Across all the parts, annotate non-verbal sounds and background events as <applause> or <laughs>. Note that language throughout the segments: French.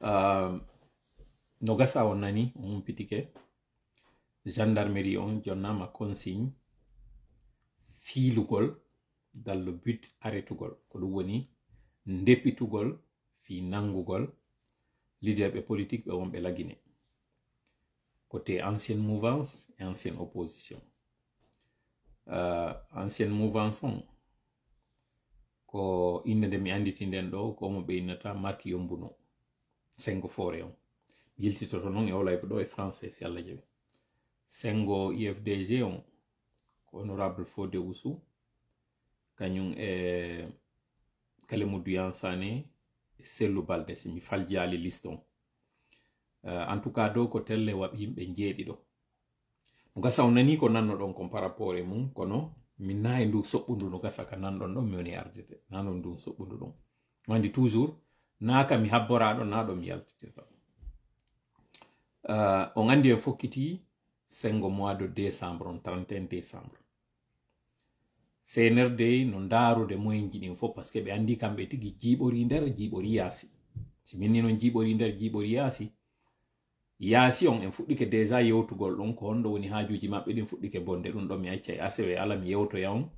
Um, nogasa a o on piti ke gendarmerie on ma consigne filugol dans le but arrêtugol ko ɗum woni ndeppitugol fi nangugol leader ɓe politique ɓe wonɓe lagine côté ancienne mouvance et ancienne opposition euh, ancienne mouvance on ko inde de mi anditinden on ko be ɓeynata yombuno sengo foore on jiltitoto noon e olayɓe ɗo e français si allah jaɓi sengo ifdg on ko honorable fode usu kañum e eh, kalemudu yansane sellu balde si mi faljaali liste on uh, eh, en tout cas dow ko telle waɓi yimɓe jeeɗiɗo no gasa o nani ko nanno ɗon kon par rapport e mum kono min nayi ndu soɓɓundu no gasa ka nanɗon ɗon mi woni ardete nanon ndun soɓɓundu ɗon wandi toujours naka mi habboraɗo na ɗo mi yaltitirta uh, on andi en fokkiti sengo mois de décembre on 31 décembre senerde no ndarude moyen ji ɗin fof par ce que ɓe andi kamɓe tigi jiɓori nder jiɓori yaasi si minni non jiɓori nder jiɓori yaasi yaasi on en fuɗɗike déjà yewtugol ɗum ko honɗo woni hajuji maɓɓe ɗin fuɗɗike bonde ɗum ɗon mi acca e asewe ala mi yewtoya on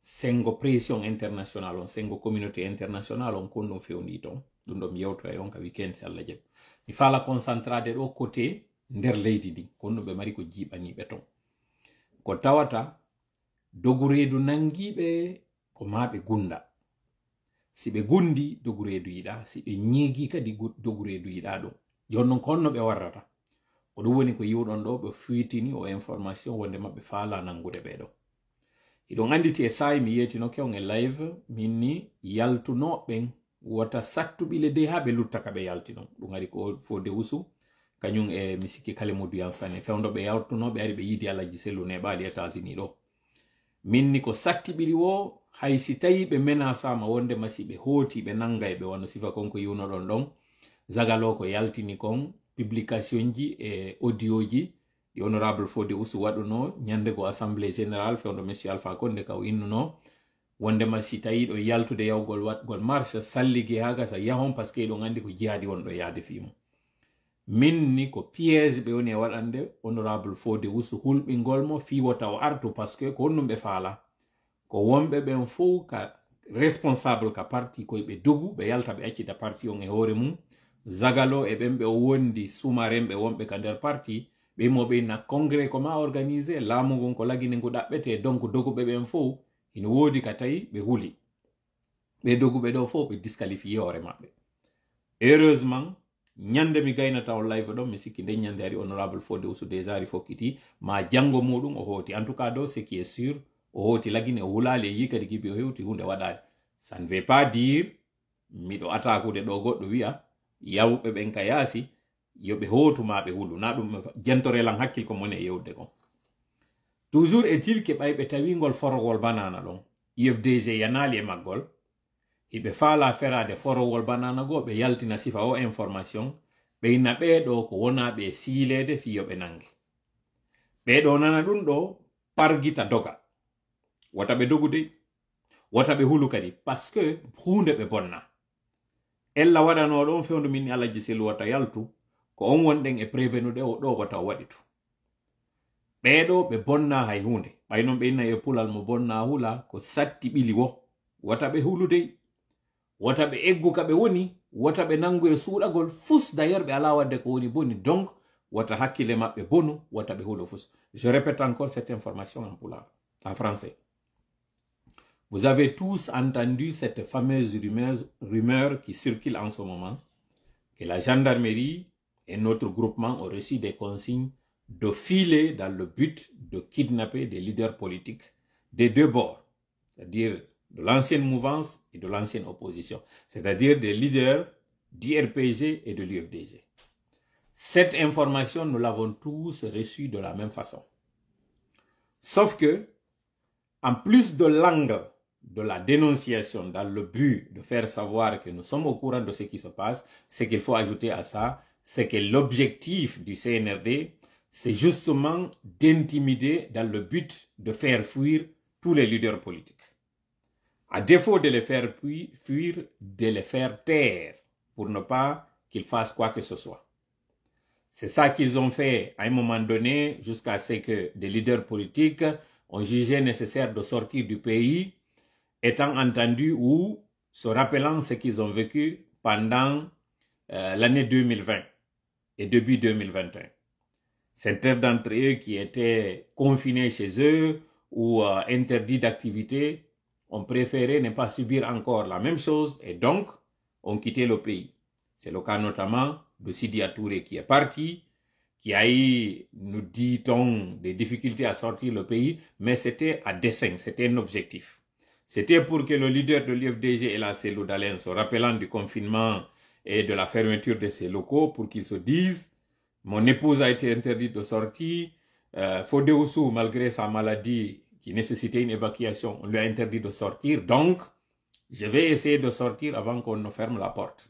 sengo pression international on sengo communauté international on kon ɗum fewndi ton ɗum ɗon mi yewtora e on ka weekend si allah jaɓi mi fala concentrade ɗo côté nder leydi ndin kono ɗum ɓe mari ko jiɓaniɓe ton ko tawata dogureedu nangiiɓe ko maa gunda si ɓe gundi dogureedu yiɗa si ɓe ñiigi kadi dogureedu yiɗa ɗum jonnon kon no ɓe warrata oɗum woni ko yiwɗon ɗo ɓe fuytini o information wonde maɓɓe fala nangude ɓeɗo iɗon anditi e saayi mi yeetino kewge live min ni yaltunoɓɓen wota sattuɓile de ha ɓe luttaka ɓe yaltino ɗum ari ko fo dewusu kañum e eh, mi sikki kale moduyan sanne fewdo ɓe yawtuno ɓe ari ɓe yiidi alaji sellu neɓali états e unis ɗo minni ko sattiɓiri wo hay si tawi ɓe menasama wonde masi ɓe hooti ɓe nangay ɓe wano sifa kon ko yiwnoɗon ɗon zagal o ko yaltini kon publication ji e audio ji ɗi honorable fode usu waɗuno ñandego assemblée générale fewdo monsieur alpha konde ka o innuno wondema si tawi ɗo yaltude yawgol watgol mars salligi ha gasa yahon par ce que eɗon andi ko jihadi wonɗo yaade fimo min ni ko piége ɓe woni e waɗande honorable fo de wusu hulɓingol mo fiwota o artu par ce que ko honɗum ɓe faala ko wonɓe ɓen fuu ka responsable ka parti koye ɓe dogu ɓe yalta ɓe accita parti on e hoore mum zagalo e ɓen ɓe o wondi sumarenɓe wonɓe ka nder parti ɓe yimoɓe na congrès ko ma organisé laamugon ko lagine ngu ɗaɓɓete donc doguɓe ɓen fof ina wodi ka tawi ɓe huli ɓe doguɓe ɗo fo ɓe disqualifié hoore maɓɓe heureusement ñande mi gaynata o live ɗon mi sikki nden ñande ari honorable fode usu désari fokkiti ma jango muɗum o hooti en tout cas do ce qui est sûr o hooti lagine o wulali e yikadi gibi o hewti hunde waɗani ça ne veut pas dire miɗo atakude ɗo goɗɗo wiya yawɓe ɓen ka yaasi yoɓe hootuma ɓe hulu na ɗum jentorelan hakkil ko moni e yewde kon toujours est-il ke ɓay ɓe tawingol forowol banana ɗon ifdg yanali e maggol hiɓe faala ferade forowol banana go ɓe yaltina sifa o information ɓeyna ɓeɗo ko wona ɓe fiilede fiyoɓe nange ɓeɗo nana ɗum ɗo pargita doga wota ɓe dogu dey wota ɓe hulu kadi paske hunde ɓe bonna ella waɗano ɗon fewdu min alaji sel yaltu ko on wonɗen e prevenude o ɗo wota waɗi tu Bedo be bonna hay hunde ɓay be ina inna e pulal mo bonna hula ko satti bili wo wota ɓe huludey Wata be eggu ka woni Wata be nangu e suuɗagol fus Dayer ɓe ala wadde ko woni boni donc Wata hakkille maɓɓe bonu Wata be hulo fus je répète encore cette information en pulal en français vous avez tous entendu cette fameuse rumeur, rumeur qui circule en ce moment que la gendarmerie et notre groupement ont reçu des consignes de filer dans le but de kidnapper des leaders politiques des deux bords, c'est-à-dire de l'ancienne mouvance et de l'ancienne opposition, c'est-à-dire des leaders du RPG et de l'UFDG. Cette information, nous l'avons tous reçue de la même façon. Sauf que, en plus de l'angle de la dénonciation dans le but de faire savoir que nous sommes au courant de ce qui se passe, ce qu'il faut ajouter à ça, c'est que l'objectif du CNRD c'est justement d'intimider dans le but de faire fuir tous les leaders politiques. À défaut de les faire fuir, de les faire taire pour ne pas qu'ils fassent quoi que ce soit. C'est ça qu'ils ont fait à un moment donné jusqu'à ce que des leaders politiques ont jugé nécessaire de sortir du pays, étant entendu ou se rappelant ce qu'ils ont vécu pendant euh, l'année 2020 et début 2021. Certains d'entre eux qui étaient confinés chez eux ou euh, interdits d'activité ont préféré ne pas subir encore la même chose et donc ont quitté le pays. C'est le cas notamment de Sidi Touré qui est parti, qui a eu, nous dit-on, des difficultés à sortir le pays, mais c'était à dessein, c'était un objectif. C'était pour que le leader de l'UFDG et la Célodalen se rappelant du confinement et de la fermeture de ses locaux pour qu'ils se disent mon épouse a été interdite de sortie. Euh, malgré sa maladie qui nécessitait une évacuation, on lui a interdit de sortir. Donc, je vais essayer de sortir avant qu'on ne ferme la porte.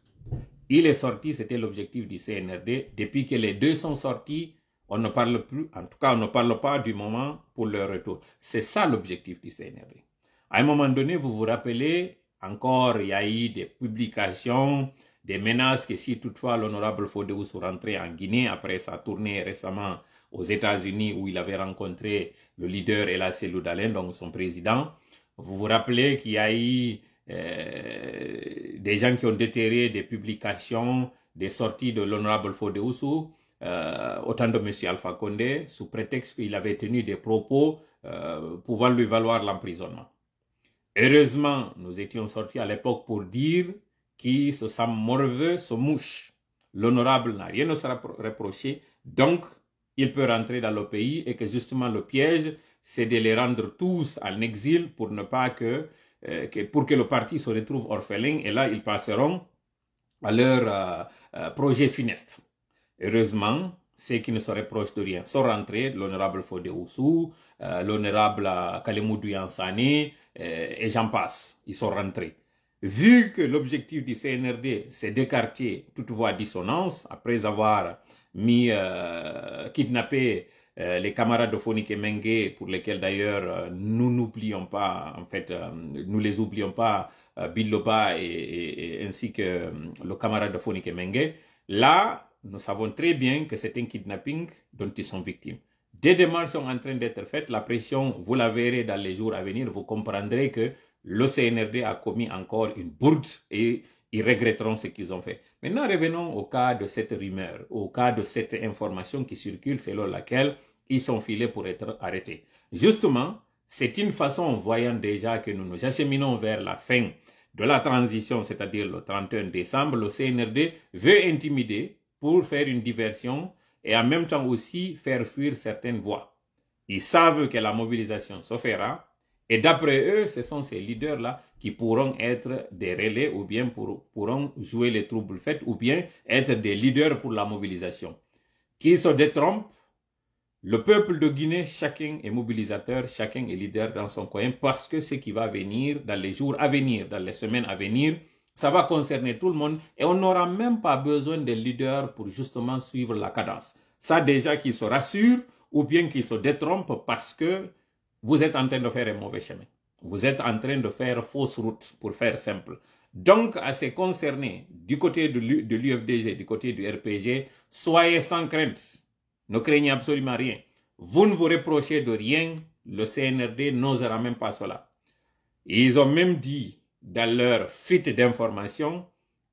Il est sorti, c'était l'objectif du CNRD. Depuis que les deux sont sortis, on ne parle plus, en tout cas, on ne parle pas du moment pour leur retour. C'est ça l'objectif du CNRD. À un moment donné, vous vous rappelez, encore, il y a eu des publications des menaces que si toutefois l'honorable Fodeus rentrait en Guinée après sa tournée récemment aux États-Unis où il avait rencontré le leader Ella Seloudalen, donc son président, vous vous rappelez qu'il y a eu euh, des gens qui ont déterré des publications, des sorties de l'honorable Fodeousou, euh, autant de M. Alpha Condé, sous prétexte qu'il avait tenu des propos euh, pouvant lui valoir l'emprisonnement. Heureusement, nous étions sortis à l'époque pour dire qui se sent morveux se mouche. L'honorable n'a rien à se reprocher, donc il peut rentrer dans le pays et que justement le piège, c'est de les rendre tous en exil pour ne pas que, euh, pour que le parti se retrouve orphelin et là ils passeront à leur euh, euh, projet funeste. Heureusement, ceux qui ne se reprochent de rien sont rentrés, l'honorable Fodé Oussou, l'honorable Kalemou Ansani et j'en passe, ils sont rentrés. Vu que l'objectif du CNRD, c'est d'écarter toute voie dissonance, après avoir mis, euh, kidnappé euh, les camarades de Fonique Mengue, pour lesquels d'ailleurs euh, nous n'oublions pas, en fait, nous les oublions pas, Bill et, ainsi que le camarade de Fonique Mengue, là, nous savons très bien que c'est un kidnapping dont ils sont victimes. Des démarches sont en train d'être faites, la pression, vous la verrez dans les jours à venir, vous comprendrez que le CNRD a commis encore une bourde et ils regretteront ce qu'ils ont fait. Maintenant, revenons au cas de cette rumeur, au cas de cette information qui circule selon laquelle ils sont filés pour être arrêtés. Justement, c'est une façon, en voyant déjà que nous nous acheminons vers la fin de la transition, c'est-à-dire le 31 décembre, le CNRD veut intimider pour faire une diversion et en même temps aussi faire fuir certaines voix. Ils savent que la mobilisation se fera, et d'après eux, ce sont ces leaders-là qui pourront être des relais ou bien pourront jouer les troubles faits ou bien être des leaders pour la mobilisation. Qui se détrompent, Le peuple de Guinée, chacun est mobilisateur, chacun est leader dans son coin parce que ce qui va venir dans les jours à venir, dans les semaines à venir, ça va concerner tout le monde et on n'aura même pas besoin de leaders pour justement suivre la cadence. Ça déjà qu'ils se rassurent ou bien qu'ils se détrompent parce que vous êtes en train de faire un mauvais chemin. Vous êtes en train de faire fausse route, pour faire simple. Donc, à ces concernés, du côté de l'UFDG, du côté du RPG, soyez sans crainte. Ne craignez absolument rien. Vous ne vous reprochez de rien. Le CNRD n'osera même pas cela. Ils ont même dit dans leur fuite d'informations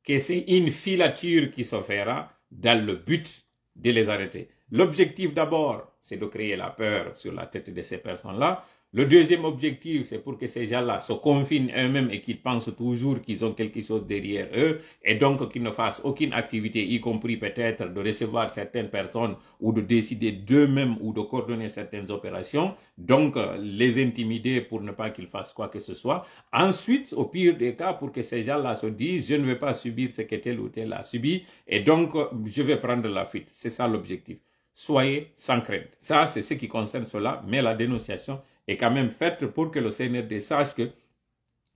que c'est une filature qui se fera dans le but de les arrêter. L'objectif d'abord, c'est de créer la peur sur la tête de ces personnes-là. Le deuxième objectif, c'est pour que ces gens-là se confinent eux-mêmes et qu'ils pensent toujours qu'ils ont quelque chose derrière eux et donc qu'ils ne fassent aucune activité, y compris peut-être de recevoir certaines personnes ou de décider d'eux-mêmes ou de coordonner certaines opérations. Donc, euh, les intimider pour ne pas qu'ils fassent quoi que ce soit. Ensuite, au pire des cas, pour que ces gens-là se disent, je ne vais pas subir ce que tel ou tel a subi et donc, euh, je vais prendre la fuite. C'est ça l'objectif soyez sans crainte. Ça, c'est ce qui concerne cela, mais la dénonciation est quand même faite pour que le CNRD sache que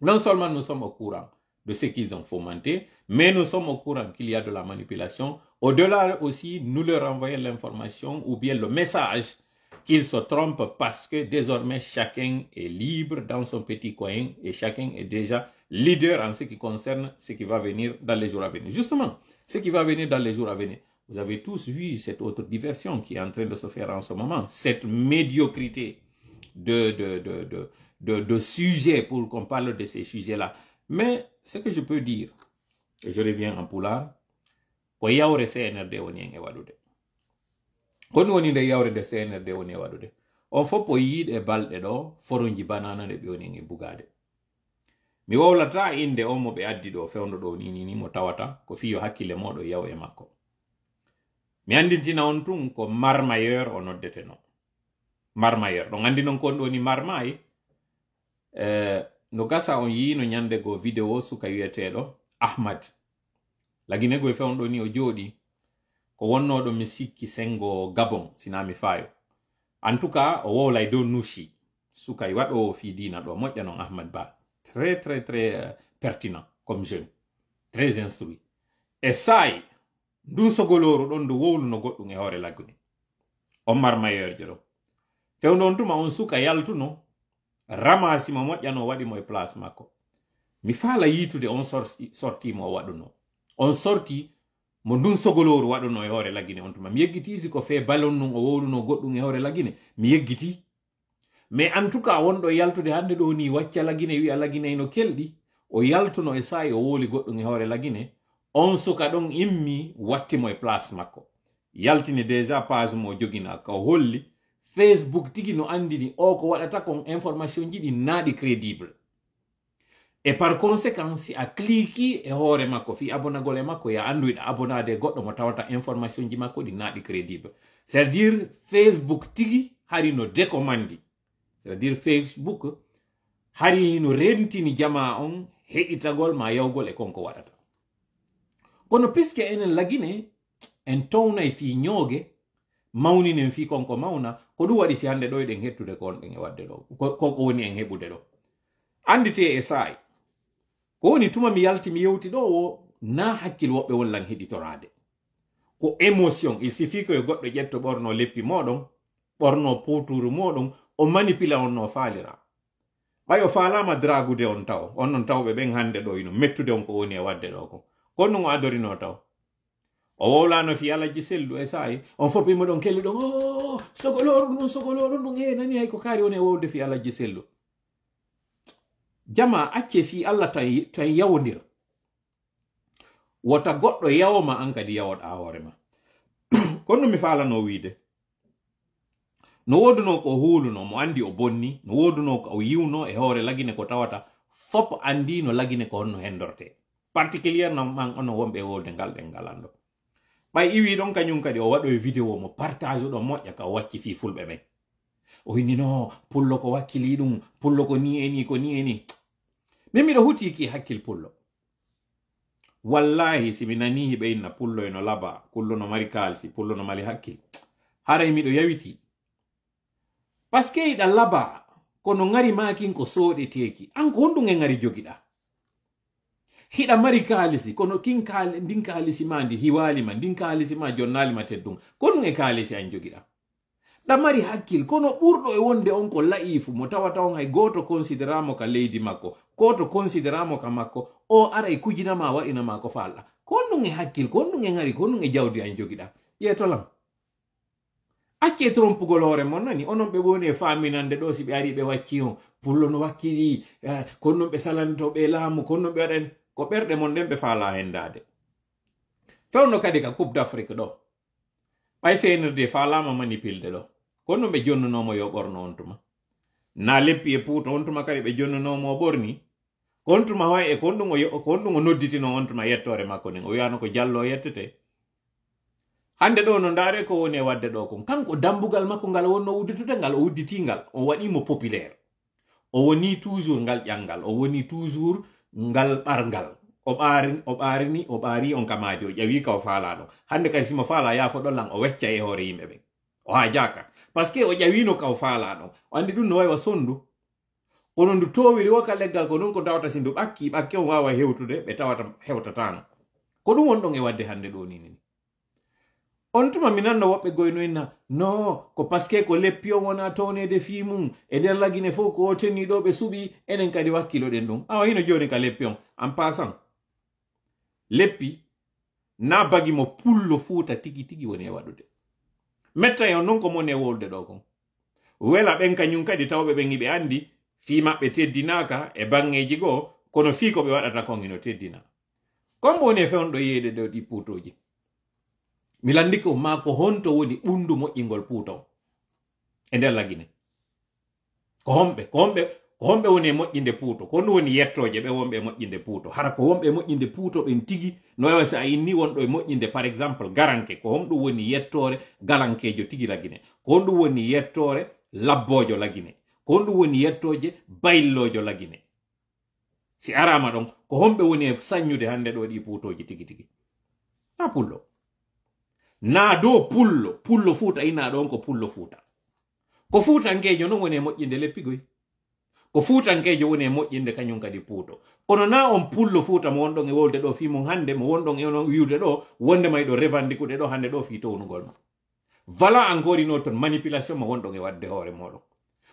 non seulement nous sommes au courant de ce qu'ils ont fomenté, mais nous sommes au courant qu'il y a de la manipulation. Au-delà aussi, nous leur envoyons l'information ou bien le message qu'ils se trompent parce que désormais chacun est libre dans son petit coin et chacun est déjà leader en ce qui concerne ce qui va venir dans les jours à venir. Justement, ce qui va venir dans les jours à venir, vous avez tous vu cette autre diversion qui est en train de se faire en ce moment, cette médiocrité de, de, de, de, de, de sujets pour qu'on parle de ces sujets-là. Mais ce que je peux dire, et je reviens en poulard, ko yawre cnrd woni hen e waɗude kono woni de yawre nde cnrd woni e waɗude on fof o yiiɗe balɗe ɗo foroji banana nde ɓe woni hen e bugade mi wowlata inde on mo ɓe addi ɗo fewndo ɗo ni ni ni mo tawata ko fiyo hakkille moɗo yaw e makko mi andintina on tun ko marmayeur o noddete no marmayeur ɗon andi non kon ɗo ni marmayi eh, no gasa on yi' yiino ñandego vidéo suka wiyeteɗo ahmad laginego fe on ɗo ni o joɗi ko wonnoɗo mi sikki sengo gabon sina mi fayo en tout cas o wowlay dow nushi sukay waɗowo fi dina ɗo moƴƴa non ahmad ba très très très eh, pertinent comme jeune très instruit e sai ndun sogoloru ɗon ndu wowluno goɗɗum e hoore lagguni ommar mayerjo ɗo fewndon tuma on suka yaltuno mo moƴƴano waɗimo e place makko mi faala yiitude on sortimo o waɗuno on sorti mo ndun sogoloru waɗuno e hoore lagine on tuma mi yeggiti si ko fee balon nun o wowluno goɗɗum e hoore lagine mi yeggiti mais en tout cas wonɗo yaltude hannde ɗo ni wacca lagine wi'a lagine no kelɗi o yaltuno e sai o woli goɗɗum e hoore lagine on suka ɗon immi wattimo e place makko yaltini déjà page mo jogina ko holli facebook tigi no andini o ko waɗata kon information ji ɗi naɗi crédible e par conséquent si a cliki e hoore makko fi abonagol e makko ya anduiɗa abonade goɗɗo mo tawata information ji makko ɗi naɗi crédible c'est à dire facebook tigi hari no décommandi c'est à dire facebook hari no rentini jama on heɗitagol ma yawgol e konko waɗata kono piske enen lagine en towna e fii ñooge mawninen fi konko mawna ko ɗum waɗi si hannde ɗo eɗen hettude ko onɗen e wadde ɗo koko woni en heɓude ɗo andite e saa'i ko woni tuma mi yalti mi yewti ɗo o na hakkil woɓɓe wollan heɗitoraade ko émotion il suffit e goɗɗo ƴetto ɓorno leppi moɗon ɓorno poturu moɗon o manipula on no faalira ɓay o faalama dragude on taw onnon tawɓe ɓen hannde ɗo ino mettude on ko woni e wadde ɗo ko kono ngo adorino taw o wola no fi ala jisel do esay on forbi mo don kelido o sokolor no sokolor no ngi nani ay ko kari woni wolde fi ala jisel do jama acce fi alla tan tan yawndir wota goddo yawma an kadi yawoda hore ma <clears throat> kono mi fala no wiide no woduno ko huluno mo andi o bonni no woduno ko yiwno e hore lagine ko tawata fop andino lagine ko onno hendorte particulièrement man ono wonɓe wolde ngal ɗen ngalando ɓay iwi ɗon kañum kadi o waɗoye vidéo mo partage ɗo moƴƴa ka wacci fi fulɓe ɓen o hinino pullo ko wakkili ɗum pullo ko ni e ko ni e ni min miɗo hutiki hakkil pullo wallahi si mi nanihi inna pullo eno laba pullo no mari kalsi pullo no mali hakkil haray miɗo yawiti paske iɗa laba kono ngari makin ko soɗeteki an ko e ngari jogiɗa hiɗa mari kaalisi kono kin kaali ndin kaalisi ma ndi hiwaalima ndin kaalisi ma jonnaalima teddun kon ɗum e kaalisi an jogiɗa ɗa mari hakkil kono ɓurɗo e wonde on ko la'ifu mo tawata on hay gooto considéramo ka leydi makko gooto considéramo ka makko o ara e kujinama waɗinama ko falɗa kon ɗum e hakkil kon ɗum e ngari kon ɗum e jawdi an jogiɗa yetolam acce trompugol hoore mon nani onon ɓe woni e faminande ɗo si ɓe ari ɓe wacci on pullo no wakkiɗi uh, eh, konnon ɓe salanto ɓe laamu konnon ɓe waɗani ko ɓerɗe mon ɗen ɓe fala hendade fewno kadi ka coupe d'afrique ɗo ɓay seenirde falama manipilde ɗo kono ɓe jonnunomo yo ɓorno on tuma na leppi e puuto on tuma kadi ɓe jonnunomo o ɓorni ko on tuma way e ko ɗum ko on ɗum o nodditino on tuma yettore makko ni o wiyano ko jallo yettete hande ɗo no ndaare ko woni e wadde ɗo kon kanko dambugal makko ngal wonno udditude ngal o udditingal o waɗimo populaire o woni toujours ngal ƴangal o woni toujours ngal ɓargal o ɓaarin o ɓaarini o ɓaari on ka maadi o ƴawi ka o faala ɗon hannde kadi simo faala yaafo ɗon o wecca e hoore yimɓe ɓen o ha jaka par ce que o ƴawino ka o faala ɗon o anndi ɗum no wawi wa sonndu kono ndu towiri woka leggal ko noon ko tawata si ndu ɓakki ɓakke on wawa hewtude ɓe tawata hewtatano ko ɗum won ɗon e wadde hannde ɗo ni nini on tuma mi nanda woɓɓe goyno en na no ko pasque ko leppi on wona townede fii mum e nder lagine fof ko o tenniɗo ɓe suɓi enen kadi wakkiloɗen ɗum awa hino joni ka leppi on en passant leppi na bagi mo pullo fuuta tigi tigi woni e waɗude metta on noon ko moni e wolde ɗo kon wela ɓen kañum kadi tawɓe ɓen iɓe andi fii maɓɓe teddinaka e bangeji goo kono fii ko ɓe waɗata kon ino teddina kon bo woni e fewnɗo yeyde ɗo ɗi putoji milandiko mako honto woni ɓundu moƴƴingol puuta o e nder lagine ko homɓe ko homɓe ko homɓe woni e moƴƴinde puuto ko honɗum woni yettoje ɓe wonɓe e moƴƴinde puuto hara ko wonɓe e moƴƴinde puuto ɓen tigi no wawi so a inni wonɗo e moƴƴinde par exemple garanke ko honɗum woni yettore galankejo tigi lagine ko honɗum woni yettore labbojo lagine ko honɗum woni yettoje bayillojo lagine si arama ɗon ko homɓe woni e sannyude hannde ɗo ɗi puutoji tigi tigi na pullo na do pullo pullo futa ina don ko pullo futa ko futa ngejo non woni e moƴƴinde leppigoy ko futa ngejo woni e moƴƴinde kañum kadi puto kono na on pullo futa mo wonɗon e wolde fi mo hande mo wonɗon e onon wiwde ɗo wondema eɗo revandikude hande do fi to wono ma vala angori ino ton manipulation mo wonɗon e wadde hoore moɗon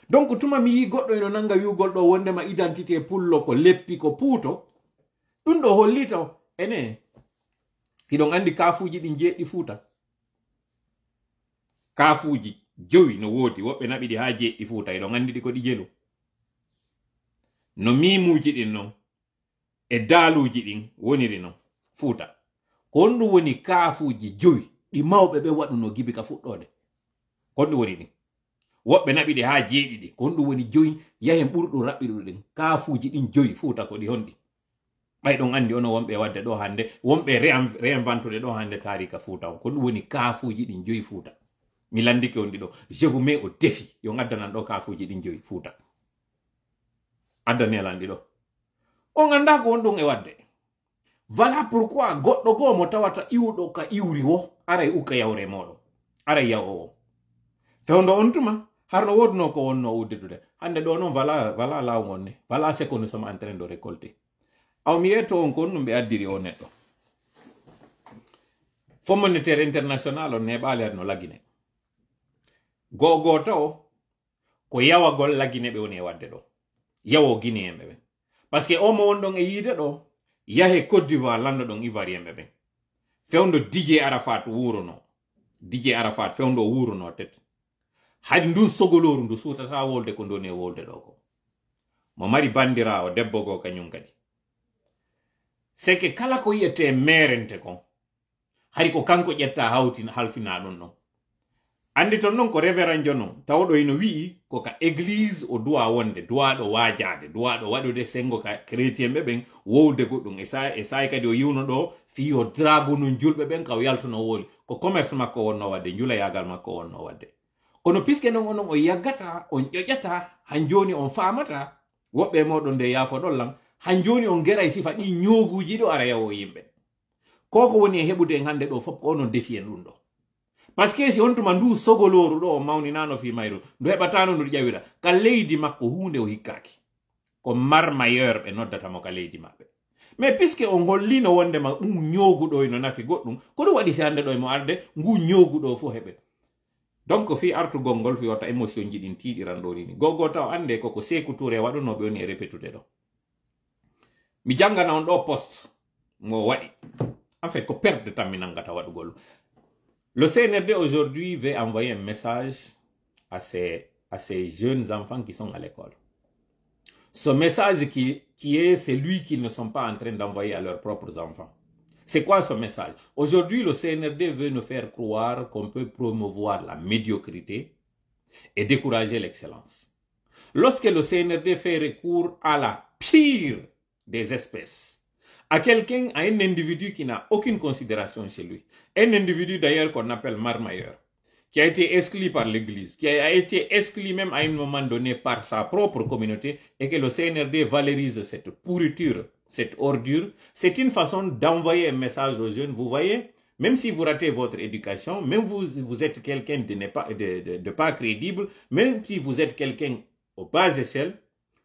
donc tuma mi yi goɗɗo ino nanga wiwgol wonde ma identité pullo ko leppi ko puto ɗum do hollito ene iɗon andi kafuji din jeeɗɗi futa kafuji jowi no wodi woɓɓe naɓiɗi haa jeɗɗi fuu tawi e ɗo nganndiɗi ko ɗi jelu no mimuuji ɗin non e daluji ɗin woniri non fuuta ko honɗum woni kafuji jowi ɗi mawɓe ɓe waɗuno gibi ka fuɗɗoode ko honɗum woni ɗin woɓɓe naɓiɗi haa jeeɗiɗi ko honɗum woni joyi yahen ɓurɗum raɓɓiɗu ɗin kafuji ɗin joyi fuuta ko ɗi honɗi ɓay ɗon andi ono wonɓe wadde ɗo hande wonɓe reinventude ɗo hande tarika fuuta on ko ɗum woni kafuji ɗin joyi fuuta mi landike on ɗiɗo je vous mets au défi yo gaddanan ɗo kafuji ɗin joyi fuuta addani alan ɗiɗo o anda ko won ɗum e wadde voilà pourquoi goɗɗo goo mo tawata iwɗo ka iwri wo aray uka yawre moɗon aray yawowo fewndo on tuma har no wodno ko wonno uddidude hande ɗo noon voilà voilà law on ne voilà c'est que nous sommes en train de récolter aw mi yetto on kon ɗum ɓe addiri o neɗɗo fond monétaire international on neɓali had no lagine gogoto to ko yawagol lagine ɓe woni e wadde ɗo yawo guine yemɓe ɓen par ce que o mo wonɗon e yiide ɗo yahe côte d'ivoire lando ɗon ivoirien ɓe ɓen fewndo dj arafat wurono dj arafat fewndo o wurono tet hade ndun sogoloru ndu suutata wolde ko ndoni e wolde ɗo ko mo mari bandirawo debbo go kañum kadi seke kala ko yiyete merente kon hari ko kanko ƴetta hawtin halfina ɗum ɗon andi ton noon ko révérend jono tawɗo ino wi'i ko ka église o duwa wonde duwaɗo waajade duwaɗo waɗude sengo ka chrétien ɓe ɓen wowde goɗɗum e, e sa'i kadi o yiwno ɗo fi o dragunu nun julɓe ɓen ka o yaltuno wooli ko commerce makko wonno wadde julayagal makko wonno wadde kono piske non onon o yaggata on ƴoƴata han joni on famata woɓɓe moɗon nde yaafo ɗon han joni on geray sifa ɗi ñoguji ɗo ara yawo yimɓe ko ko woni e heɓude en hannde ɗo fof ko onon defi en ɗum ɗo pasque si oh, wonto ma ndu sogoloru ɗo o mawninano fi mayru ndu heɓatano ndu ƴawira ka leydi makko hunde o hikkaki ko marmayeur ɓe noddatamo ka leydi maɓɓe mais puisque o hollino wondema ɗum ñoguɗo no nafi goɗɗum ko ɗum waɗi si hande ɗo emo arde ngu ñoguɗo fo heɓe donc fi artugol ngol fi wata émotion ji ɗin tiɗiran ɗo nini gogo ta o ande koko sekuture waɗunoɓe woni e répétude ɗo mi jangana on ɗo poste mo waɗi en fait ko perde tan mi nanngata waɗugol Le CNRD aujourd'hui veut envoyer un message à ces, jeunes enfants qui sont à l'école. Ce message qui, qui est celui qu'ils ne sont pas en train d'envoyer à leurs propres enfants. C'est quoi ce message Aujourd'hui, le CNRD veut nous faire croire qu'on peut promouvoir la médiocrité et décourager l'excellence. Lorsque le CNRD fait recours à la pire des espèces, à quelqu'un, à un individu qui n'a aucune considération chez lui. Un individu d'ailleurs qu'on appelle marmailleur, qui a été exclu par l'Église, qui a été exclu même à un moment donné par sa propre communauté et que le CNRD valorise cette pourriture, cette ordure. C'est une façon d'envoyer un message aux jeunes. Vous voyez, même si vous ratez votre éducation, même vous, vous êtes quelqu'un de, pas crédible, même si vous êtes quelqu'un au bas échelle,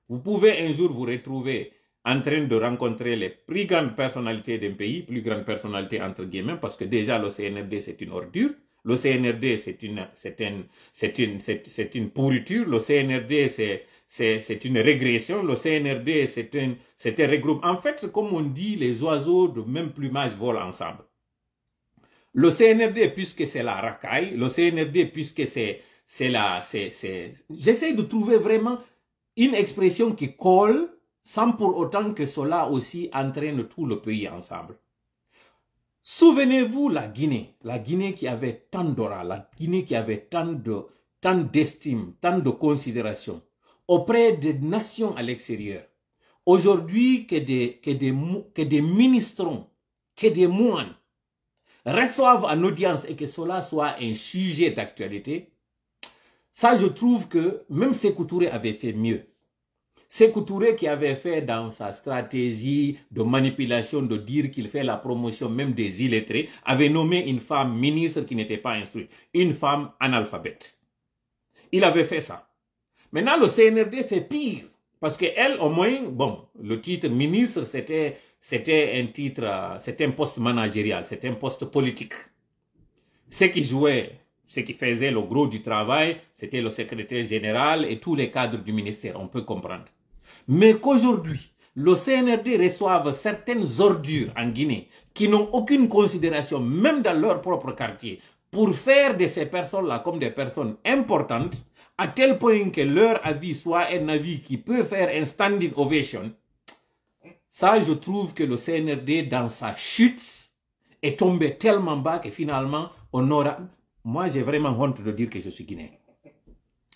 vous pouvez un jour vous retrouver en train de rencontrer les plus grandes personnalités d'un pays, plus grandes personnalités entre guillemets, parce que déjà le CNRD c'est une ordure, le CNRD c'est une, c'est une, c'est une, c'est une pourriture, le CNRD c'est, c'est une régression, le CNRD c'est un, c'est un En fait, comme on dit, les oiseaux de même plumage volent ensemble. Le CNRD puisque c'est la racaille, le CNRD puisque c'est, c'est la, c'est, j'essaie de trouver vraiment une expression qui colle sans pour autant que cela aussi entraîne tout le pays ensemble. Souvenez-vous la Guinée, la Guinée qui avait tant d'or, la Guinée qui avait tant de tant d'estime, tant de considération auprès des nations à l'extérieur. Aujourd'hui, que des, que, des, que des ministrons, que des moines reçoivent en audience et que cela soit un sujet d'actualité, ça je trouve que même ces Touré avaient fait mieux. C'est Couture qui avait fait dans sa stratégie de manipulation de dire qu'il fait la promotion même des illettrés, avait nommé une femme ministre qui n'était pas instruite, une femme analphabète. Il avait fait ça. Maintenant, le CNRD fait pire. Parce qu'elle, au moins, bon, le titre ministre, c'était, c'était un titre, euh, c'était un poste managérial, c'était un poste politique. Ce qui jouait, ce qui faisait le gros du travail, c'était le secrétaire général et tous les cadres du ministère, on peut comprendre mais qu'aujourd'hui, le CNRD reçoive certaines ordures en Guinée qui n'ont aucune considération, même dans leur propre quartier, pour faire de ces personnes-là comme des personnes importantes, à tel point que leur avis soit un avis qui peut faire un standing ovation. Ça, je trouve que le CNRD, dans sa chute, est tombé tellement bas que finalement, on aura... Moi, j'ai vraiment honte de dire que je suis guinéen.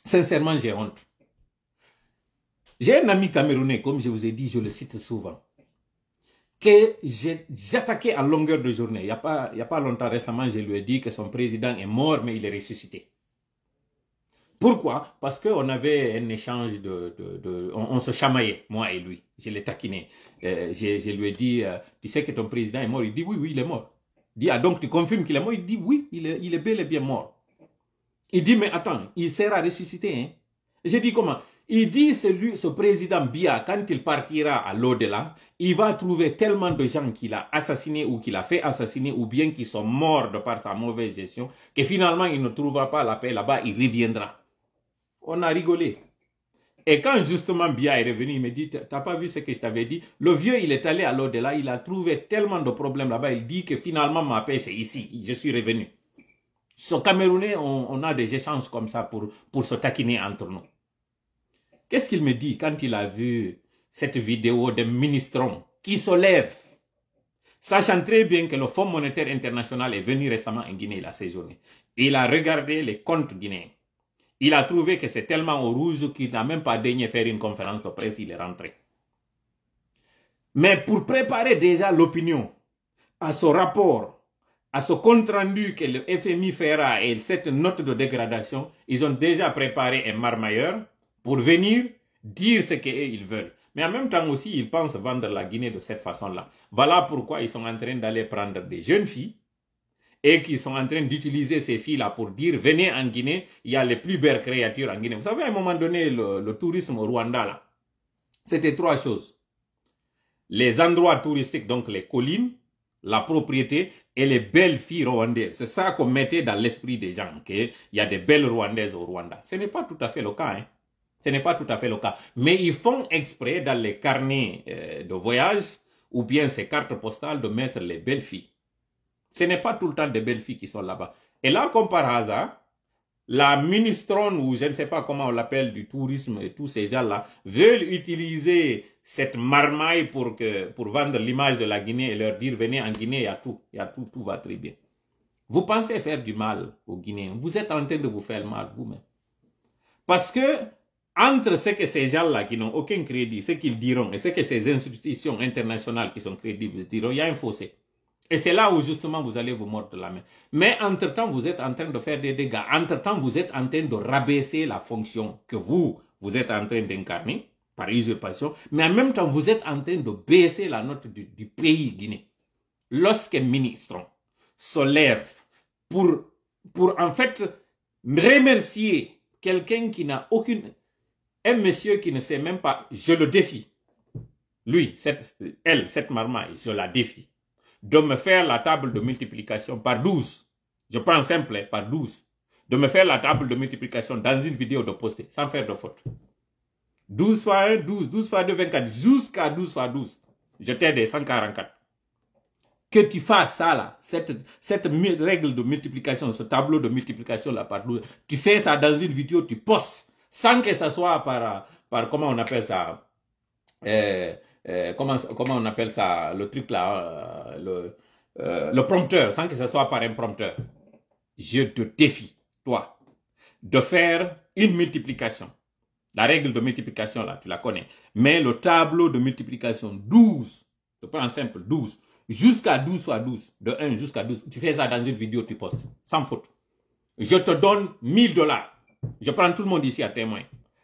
Sincèrement, j'ai honte. J'ai un ami camerounais, comme je vous ai dit, je le cite souvent, que j'attaquais à longueur de journée. Il n'y a, pas, a pas longtemps récemment, je lui ai dit que son président est mort, mais il est ressuscité. Pourquoi Parce qu'on avait un échange de... on, se chamaillait, moi et lui. Je l'ai taquiné. Euh, je, lui ai dit, euh, tu sais que ton président est mort Il dit, oui, oui, il est mort. Il dit, ah donc tu confirmes qu'il est mort Il dit, oui, il est, bel et bien mort. Il dit, mais attends, il sera ressuscité. Hein? J'ai dit, comment il dit, celui, ce président Bia, quand il partira à l'au-delà, il va trouver tellement de gens qu'il a assassinés ou qu'il a fait assassiner ou bien qui sont morts de par sa mauvaise gestion, que finalement il ne trouvera pas la paix là-bas, il reviendra. On a rigolé. Et quand justement Bia est revenu, il me dit, t'as pas vu ce que je t'avais dit Le vieux, il est allé à l'au-delà, il a trouvé tellement de problèmes là-bas, il dit que finalement ma paix, c'est ici, je suis revenu. Ce Camerounais, on, a des échanges comme ça pour, pour se taquiner entre nous. Qu'est-ce qu'il me dit quand il a vu cette vidéo de ministron qui se lève, sachant très bien que le Fonds monétaire international est venu récemment en Guinée, il a séjourné. Il a regardé les comptes guinéens. Il a trouvé que c'est tellement au rouge qu'il n'a même pas daigné faire une conférence de presse, il est rentré. Mais pour préparer déjà l'opinion à ce rapport, à ce compte-rendu que le FMI fera et cette note de dégradation, ils ont déjà préparé un marmailleur pour venir dire ce qu'ils veulent. Mais en même temps aussi, ils pensent vendre la Guinée de cette façon-là. Voilà pourquoi ils sont en train d'aller prendre des jeunes filles et qu'ils sont en train d'utiliser ces filles-là pour dire venez en Guinée, il y a les plus belles créatures en Guinée. Vous savez, à un moment donné, le, tourisme au Rwanda, là, c'était trois choses. Les endroits touristiques, donc les collines, la propriété et les belles filles rwandaises. C'est ça qu'on mettait dans l'esprit des gens, qu'il y a des belles rwandaises au Rwanda. Ce n'est pas tout à fait le cas. Hein? Ce n'est pas tout à fait le cas. Mais ils font exprès dans les carnets euh, de voyage ou bien ces cartes postales de mettre les belles filles. Ce n'est pas tout le temps des belles filles qui sont là-bas. Et là, comme par hasard, la ministrone ou je ne sais pas comment on l'appelle du tourisme et tous ces gens-là veulent utiliser cette marmaille pour, que, pour vendre l'image de la Guinée et leur dire venez en Guinée, il y a tout, il y a tout, tout va très bien. Vous pensez faire du mal aux Guinéens, vous êtes en train de vous faire mal vous-même. Parce que entre ce que ces gens-là qui n'ont aucun crédit, ce qu'ils diront et ce que ces institutions internationales qui sont crédibles diront, il y a un fossé. Et c'est là où justement vous allez vous mordre la main. Mais entre-temps, vous êtes en train de faire des dégâts. Entre-temps, vous êtes en train de rabaisser la fonction que vous, vous êtes en train d'incarner par usurpation. Mais en même temps, vous êtes en train de baisser la note du, pays Guinée. Lorsque ministre se lève pour, pour en fait remercier quelqu'un qui n'a aucune un monsieur qui ne sait même pas, je le défie. Lui, cette, elle, cette marmaille, je la défie. De me faire la table de multiplication par 12. Je prends simple, par 12. De me faire la table de multiplication dans une vidéo de poster, sans faire de faute. 12 fois 1, 12, 12 fois 2, 24, jusqu'à 12 fois 12. Je t'ai des 144. Que tu fasses ça là, cette, cette règle de multiplication, ce tableau de multiplication là par 12, tu fais ça dans une vidéo, tu postes sans que ce soit par, par comment on appelle ça, euh, euh, comment, comment on appelle ça, le truc là, euh, le, prompteur, sans que ce soit par un prompteur. Je te défie, toi, de faire une multiplication. La règle de multiplication, là, tu la connais. Mais le tableau de multiplication, 12, je prends simple, 12, jusqu'à 12 fois 12, de 1 jusqu'à 12, tu fais ça dans une vidéo, tu postes, sans faute. Je te donne 1000 dollars. Je prends tout le monde ici à témoin.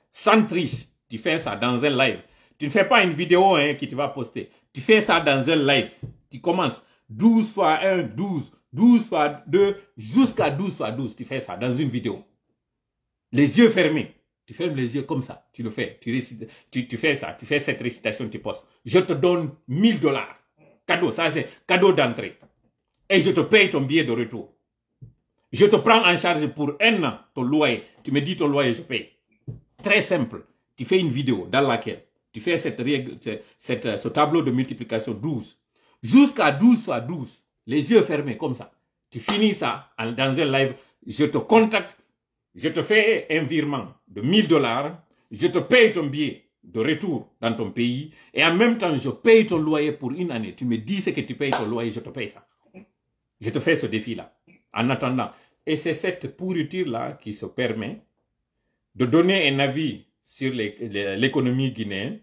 Sans triche, tu fais ça dans un live. Tu ne fais pas une vidéo hein, qui tu vas poster. Tu fais ça dans un live. Tu commences 12 fois 1, 12, 12 fois 2, jusqu'à 12 fois 12. Tu fais ça dans une vidéo. Les yeux fermés. Tu fermes les yeux comme ça. Tu le fais. Tu, tu, fais ça. Tu fais cette récitation, tu postes. Je te donne 1000 dollars. Cadeau. Ça, c'est cadeau d'entrée. Et je te paye ton billet de retour. Je te prends en charge pour un an ton loyer. Tu me dis ton loyer, je paye. Très simple. Tu fais une vidéo dans laquelle tu fais cette règle, ce euh, tableau de multiplication 12. Jusqu'à 12 fois 12. Les yeux fermés comme ça. Tu finis ça dans un live. Je te contacte. Je te fais un virement de 1000 dollars. Je te paye ton billet de retour dans ton pays. Et en même temps, je paye ton loyer pour une année. Tu me dis ce que tu payes ton loyer, je te paye ça. Je te fais ce défi-là. En attendant, et c'est cette pourriture-là qui se permet de donner un avis sur l'économie guinéenne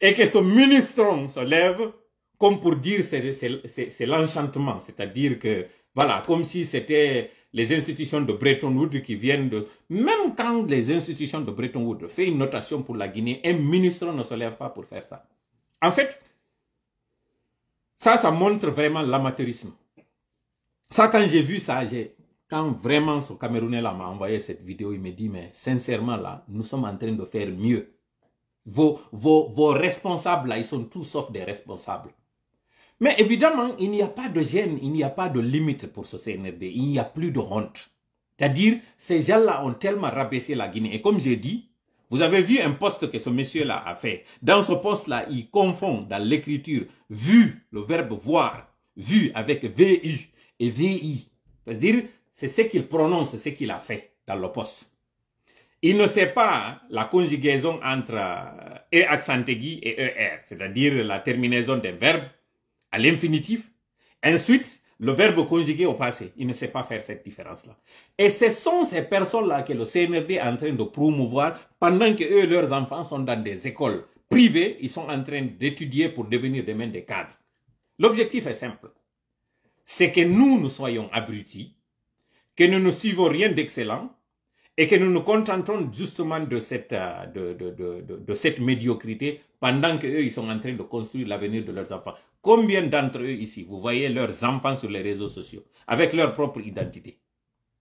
et que ce ministron se lève comme pour dire c'est l'enchantement, c'est-à-dire que, voilà, comme si c'était les institutions de Bretton Woods qui viennent de... Même quand les institutions de Bretton Woods font une notation pour la Guinée, un ministre ne se lève pas pour faire ça. En fait, ça, ça montre vraiment l'amateurisme. Ça, quand j'ai vu ça, j'ai quand vraiment ce Camerounais là m'a envoyé cette vidéo, il me dit, mais sincèrement là, nous sommes en train de faire mieux. Vos, vos, vos responsables là, ils sont tous sauf des responsables. Mais évidemment, il n'y a pas de gêne, il n'y a pas de limite pour ce CNRD, il n'y a plus de honte. C'est-à-dire, ces gens-là ont tellement rabaissé la Guinée. Et comme j'ai dit, vous avez vu un poste que ce monsieur-là a fait. Dans ce poste-là, il confond dans l'écriture vu, le verbe voir, vu avec VU et VI. C'est-à-dire, c'est ce qu'il prononce, ce qu'il a fait dans le poste. Il ne sait pas la conjugaison entre euh, E accent et ER, c'est-à-dire la terminaison des verbes à l'infinitif. Ensuite, le verbe conjugué au passé. Il ne sait pas faire cette différence-là. Et ce sont ces personnes-là que le CNRD est en train de promouvoir pendant que eux, leurs enfants sont dans des écoles privées. Ils sont en train d'étudier pour devenir demain des cadres. L'objectif est simple. C'est que nous, nous soyons abrutis que nous ne suivons rien d'excellent et que nous nous contentons justement de cette, euh, de, cette médiocrité pendant qu'eux, ils sont en train de construire l'avenir de leurs enfants. Combien d'entre eux ici, vous voyez leurs enfants sur les réseaux sociaux, avec leur propre identité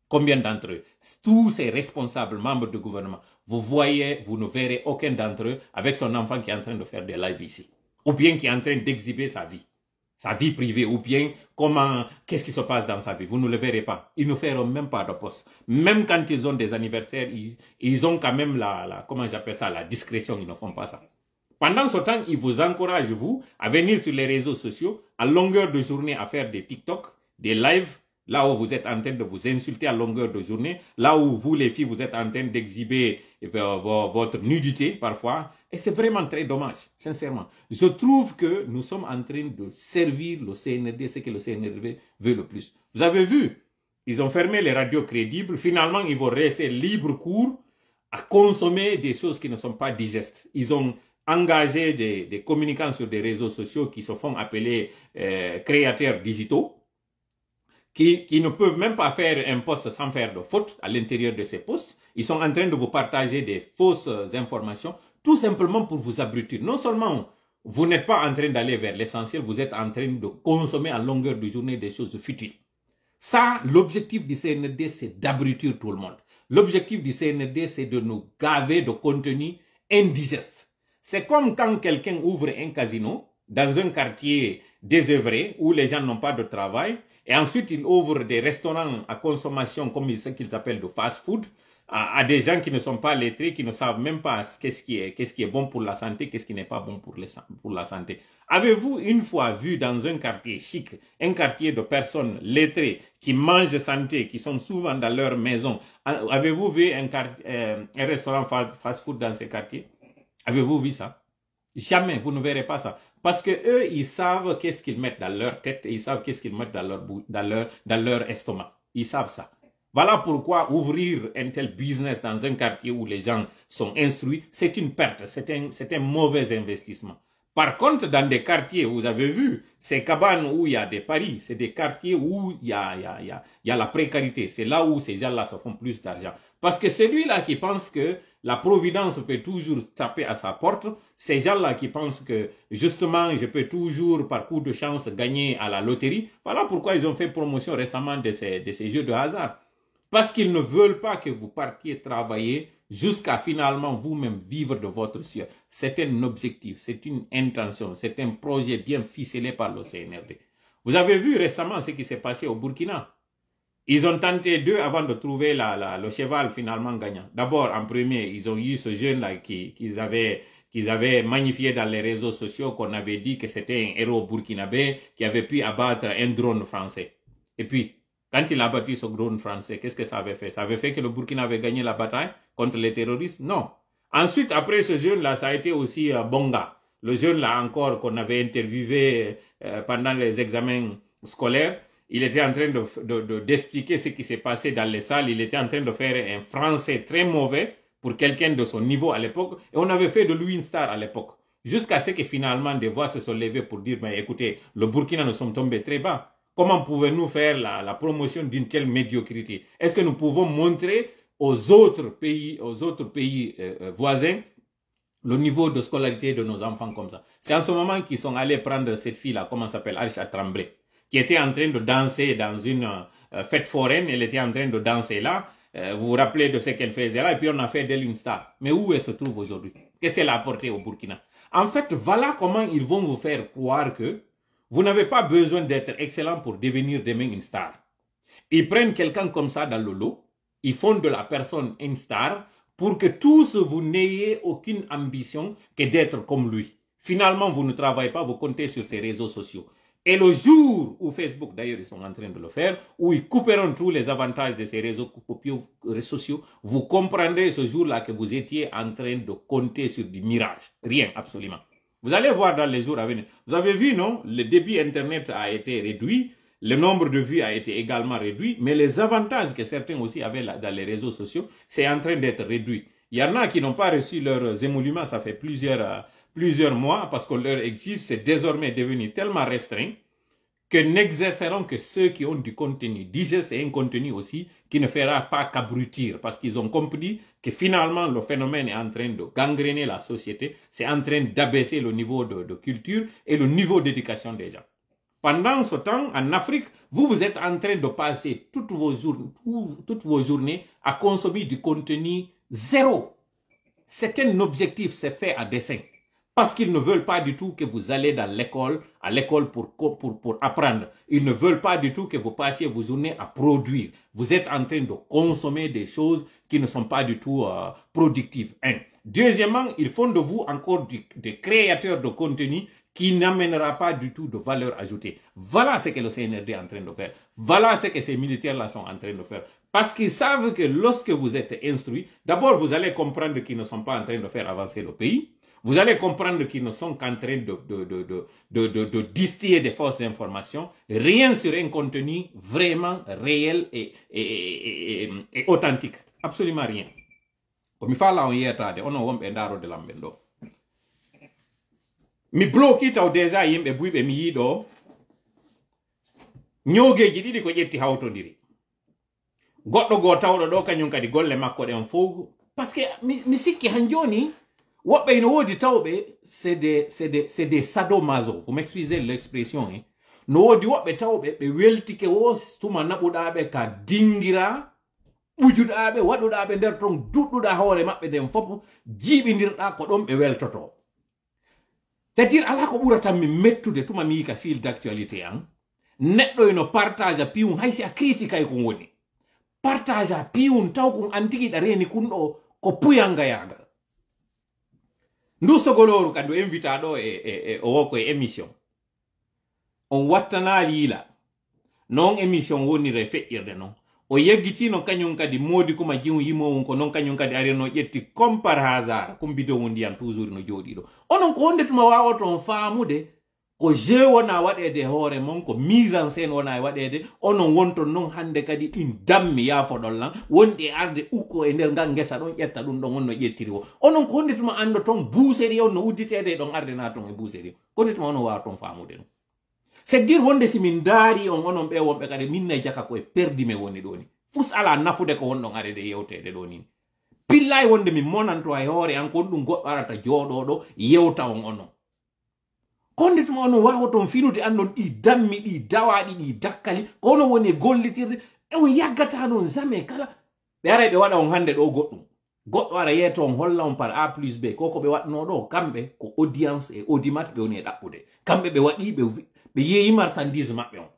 Combien d'entre eux Tous ces responsables, membres du gouvernement, vous voyez, vous ne verrez aucun d'entre eux avec son enfant qui est en train de faire des lives ici, ou bien qui est en train d'exhiber sa vie sa vie privée ou bien comment, qu'est-ce qui se passe dans sa vie. Vous ne le verrez pas. Ils ne feront même pas de poste. Même quand ils ont des anniversaires, ils, ils ont quand même la, la comment j'appelle ça, la discrétion. Ils ne font pas ça. Pendant ce temps, ils vous encouragent, vous, à venir sur les réseaux sociaux à longueur de journée à faire des TikTok, des lives là où vous êtes en train de vous insulter à longueur de journée, là où vous, les filles, vous êtes en train d'exhiber eh votre nudité parfois. Et c'est vraiment très dommage, sincèrement. Je trouve que nous sommes en train de servir le CNRD, ce que le CNRD veut le plus. Vous avez vu, ils ont fermé les radios crédibles. Finalement, ils vont rester libre cours à consommer des choses qui ne sont pas digestes. Ils ont engagé des, communicants sur des réseaux sociaux qui se font appeler euh, créateurs digitaux qui, ne peuvent même pas faire un poste sans faire de faute à l'intérieur de ces postes. Ils sont en train de vous partager des fausses euh, informations, tout simplement pour vous abrutir. Non seulement vous n'êtes pas en train d'aller vers l'essentiel, vous êtes en train de consommer à longueur de journée des choses futiles. Ça, l'objectif du CND, c'est d'abrutir tout le monde. L'objectif du CND, c'est de nous gaver de contenu indigeste. C'est comme quand quelqu'un ouvre un casino dans un quartier désœuvré où les gens n'ont pas de travail et ensuite, ils ouvrent des restaurants à consommation, comme ce qu'ils appellent de fast-food, à, des gens qui ne sont pas lettrés, qui ne savent même pas qu'est-ce qui est, qu'est-ce qui est bon pour la santé, qu'est-ce qui n'est pas bon pour, pour la santé. Avez-vous une fois vu dans un quartier chic, un quartier de personnes lettrées qui mangent santé, qui sont souvent dans leur maison, avez-vous vu un, euh, un restaurant fast-food dans ces quartiers Avez-vous vu ça Jamais, vous ne verrez pas ça. Parce que eux, ils savent qu'est-ce qu'ils mettent dans leur tête et ils savent qu'est-ce qu'ils mettent dans leur, dans, leur, estomac. Ils savent ça. Voilà pourquoi ouvrir un tel business dans un quartier où les gens sont instruits, c'est une perte, c'est un, mauvais investissement. Par contre, dans des quartiers, vous avez vu, ces cabanes où il y a des paris, c'est des quartiers où y a, y a, y a, il y a la précarité. C'est là où ces gens-là se font plus d'argent. Parce que celui-là qui pense que la providence peut toujours taper à sa porte. Ces gens-là qui pensent que justement, je peux toujours, par coup de chance, gagner à la loterie. Voilà pourquoi ils ont fait promotion récemment de ces, jeux de hasard. Parce qu'ils ne veulent pas que vous partiez travailler jusqu'à finalement vous-même vivre de votre sueur. C'est un objectif, c'est une intention, c'est un projet bien ficelé par le CNRD. Vous avez vu récemment ce qui s'est passé au Burkina. Ils ont tenté deux avant de trouver le cheval finalement gagnant. D'abord, en premier, ils ont eu ce jeune-là qu'ils avaient, magnifié dans les réseaux sociaux, qu'on avait dit que c'était un héros burkinabé qui avait pu abattre un drone français. Et puis, quand il a abattu ce drone français, qu'est-ce que ça avait fait Ça avait fait que le Burkina avait gagné la bataille contre les terroristes Non. Ensuite, après ce jeune-là, ça a été aussi euh, Bonga. Le jeune-là encore qu'on avait interviewé euh, pendant les examens scolaires il était en train d'expliquer de, ce qui s'est passé dans les salles. Il était en train de faire un français très mauvais pour quelqu'un de son niveau à l'époque. Et on avait fait de lui une star à l'époque. Jusqu'à ce que finalement des voix se sont levées pour dire, mais ben, écoutez, le Burkina, nous sommes tombés très bas. Comment pouvons-nous faire la, promotion d'une telle médiocrité Est-ce que nous pouvons montrer aux autres pays, aux autres pays euh, euh, voisins le niveau de scolarité de nos enfants comme ça C'est en ce moment qu'ils sont allés prendre cette fille-là, comment s'appelle à Tremblay qui était en train de danser dans une euh, fête foraine, elle était en train de danser là. Euh, vous vous rappelez de ce qu'elle faisait là, et puis on a fait d'elle une star. Mais où elle se trouve aujourd'hui Qu'est-ce qu'elle a apporté au Burkina En fait, voilà comment ils vont vous faire croire que vous n'avez pas besoin d'être excellent pour devenir demain une star. Ils prennent quelqu'un comme ça dans le lot, ils font de la personne une star pour que tous vous n'ayez aucune ambition que d'être comme lui. Finalement, vous ne travaillez pas, vous comptez sur ces réseaux sociaux. Et le jour où Facebook, d'ailleurs, ils sont en train de le faire, où ils couperont tous les avantages de ces réseaux sociaux, vous comprendrez ce jour-là que vous étiez en train de compter sur du mirage. Rien, absolument. Vous allez voir dans les jours à venir. Vous avez vu, non Le débit Internet a été réduit, le nombre de vues a été également réduit, mais les avantages que certains aussi avaient dans les réseaux sociaux, c'est en train d'être réduit. Il y en a qui n'ont pas reçu leurs émoluments, ça fait plusieurs euh, plusieurs mois, parce que leur existe, c'est désormais devenu tellement restreint que n'exerceront que ceux qui ont du contenu digeste et un contenu aussi qui ne fera pas qu'abrutir, parce qu'ils ont compris que finalement le phénomène est en train de gangréner la société, c'est en train d'abaisser le niveau de, culture et le niveau d'éducation des gens. Pendant ce temps, en Afrique, vous vous êtes en train de passer toutes vos, journées, toutes vos journées à consommer du contenu zéro. C'est un objectif, c'est fait à dessein. Parce qu'ils ne veulent pas du tout que vous allez dans l'école, à l'école pour, pour, pour apprendre. Ils ne veulent pas du tout que vous passiez vos journées à produire. Vous êtes en train de consommer des choses qui ne sont pas du tout euh, productives. Un. Deuxièmement, ils font de vous encore des créateurs de contenu qui n'amènera pas du tout de valeur ajoutée. Voilà ce que le CNRD est en train de faire. Voilà ce que ces militaires-là sont en train de faire. Parce qu'ils savent que lorsque vous êtes instruits, d'abord vous allez comprendre qu'ils ne sont pas en train de faire avancer le pays. Vous allez comprendre qu'ils ne sont qu'en train de, de, de, de, de, de, de, distiller des fausses informations, rien sur un contenu vraiment réel et, et, et, et authentique. Absolument rien. Comme fala on yetade, ono wonɓe ndaarode lamɓen ɗo. Mi blokitaw déjà yimɓe buyɓe mi yiɗo ñogeji ɗiɗi ko ƴetti ndiri. Goddo go tawdo do kanyum kadi golle makko den fof. Parce que mi, mi sikki han joni What ben odi taobe, c'est des, se de, c'est des sadomaso. Vous m'excusez l'expression, hein. No odi what be taobe, be welti ke wos, da nabudabe ka dingira, ujudabe, wadudabe nder tron, dududa hore mabbe den fopu, jibindirda ko dom be wel toto. Se dire ala ko burata mi mettude tuma mi yika fil d'actualité an. Neddo ino partage a piun, haysi a critique ay woni. Partage a piun taw kun da reni kundo, ko puyanga yagal ndu sogoloru kadi o invita e, e, e o woko e émission on wattana liila non émission wonira feƴƴirde non o yaggitino kañum kadi moodi kuma jiw yimowum ko non kañum kadi arino ƴetti comme par hasard comme bidon o ndiyam toujours no jooɗiɗo onon ko wonde tuma wawa toon faamude ko je wona waɗede hoore mon ko mise en scène wona e waɗede onon wonton noon hande kadi ɗin dammi yaafoɗon lan wonɗi e arde ukko e nder ngal ngesa ɗon ƴetta ɗum ɗon wonno ƴettiri o onon ko hondituma ando ton buuseri e on no udditede e ɗon arde na ton e buuseri o ko hondituma onon wawa ton faamude ɗum c'est dire wonde si min daari on onon ɓe wonɓe kadi minna jaka koye perdi me woni ni fus ala nafude ko wonɗon arede yewtede ɗo nin pillay wonde min monanto e hoore an kon ɗum goɗɗo arata jooɗoɗo yewta on onon konde tuma wawa ton finude annon ɗi dammi ɗi dawaɗi ɗi dakkali ko onon woni gollitirde on yaggata non jamais kala ɓe ara ɓe waɗa on hannde ɗo goɗɗum goɗɗo ara yeeto on holla on par a plus b ko ko ɓe waɗno ɗo kamɓe ko audience e audimat ɓe woni e ɗaɓɓude kamɓe ɓe waɗi ɓe yeeyi marchandise maɓɓe on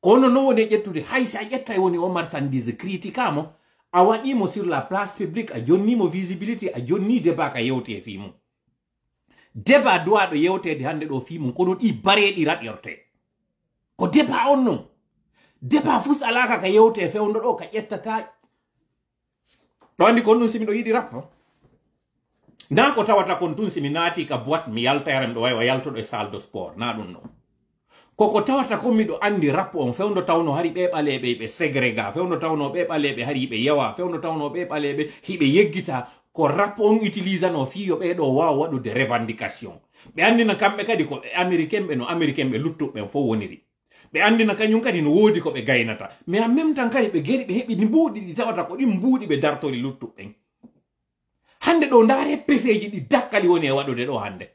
kono non woni e ƴettude hay si a ƴettay e woni o marchandise critiquamo a waɗimo sur la place publique a jonnimo visibilité a jonni débat ka yewti e fi deba duwa ɗo yewtede hande ɗo fi mum kono ɗi bareɗi raɗirte ko deba on non deba fus alaka ka yewte fewndo ɗo ka ƴettata ɗo andi kon ɗum simi ɗo yiɗi rappa na ko tawata kon tun simi naati ka boit mi yalta yaram ɗo wawa yaltoɗo e salle de sport na ɗum non koko tawata kon miɗo andi rappo on fewndo tawno hari ɓe ɓaleɓe ɓe ségrega fewndo tawno ɓe ɓaleɓe hari ɓe yewa fewndo tawno ɓe ɓaleɓe hiɓe yeggita ko rap on utilisano fi yo ɓeɗo wawa waɗude revendication ɓe andina kamɓe kadi ko ɓe américain ɓe no américain ɓe luttuɓen fo woniri ɓe andina kañum kadi no woodi ko ɓe gaynata mais en même temps kadi ɓe geri ɓe heɓi mbuuɗi ɗi tawata ko ɗin mbuuɗi ɓe dartori luttuɓen hande ɗo ndaare peseji ɗi dakkali woni e waɗude ɗo hande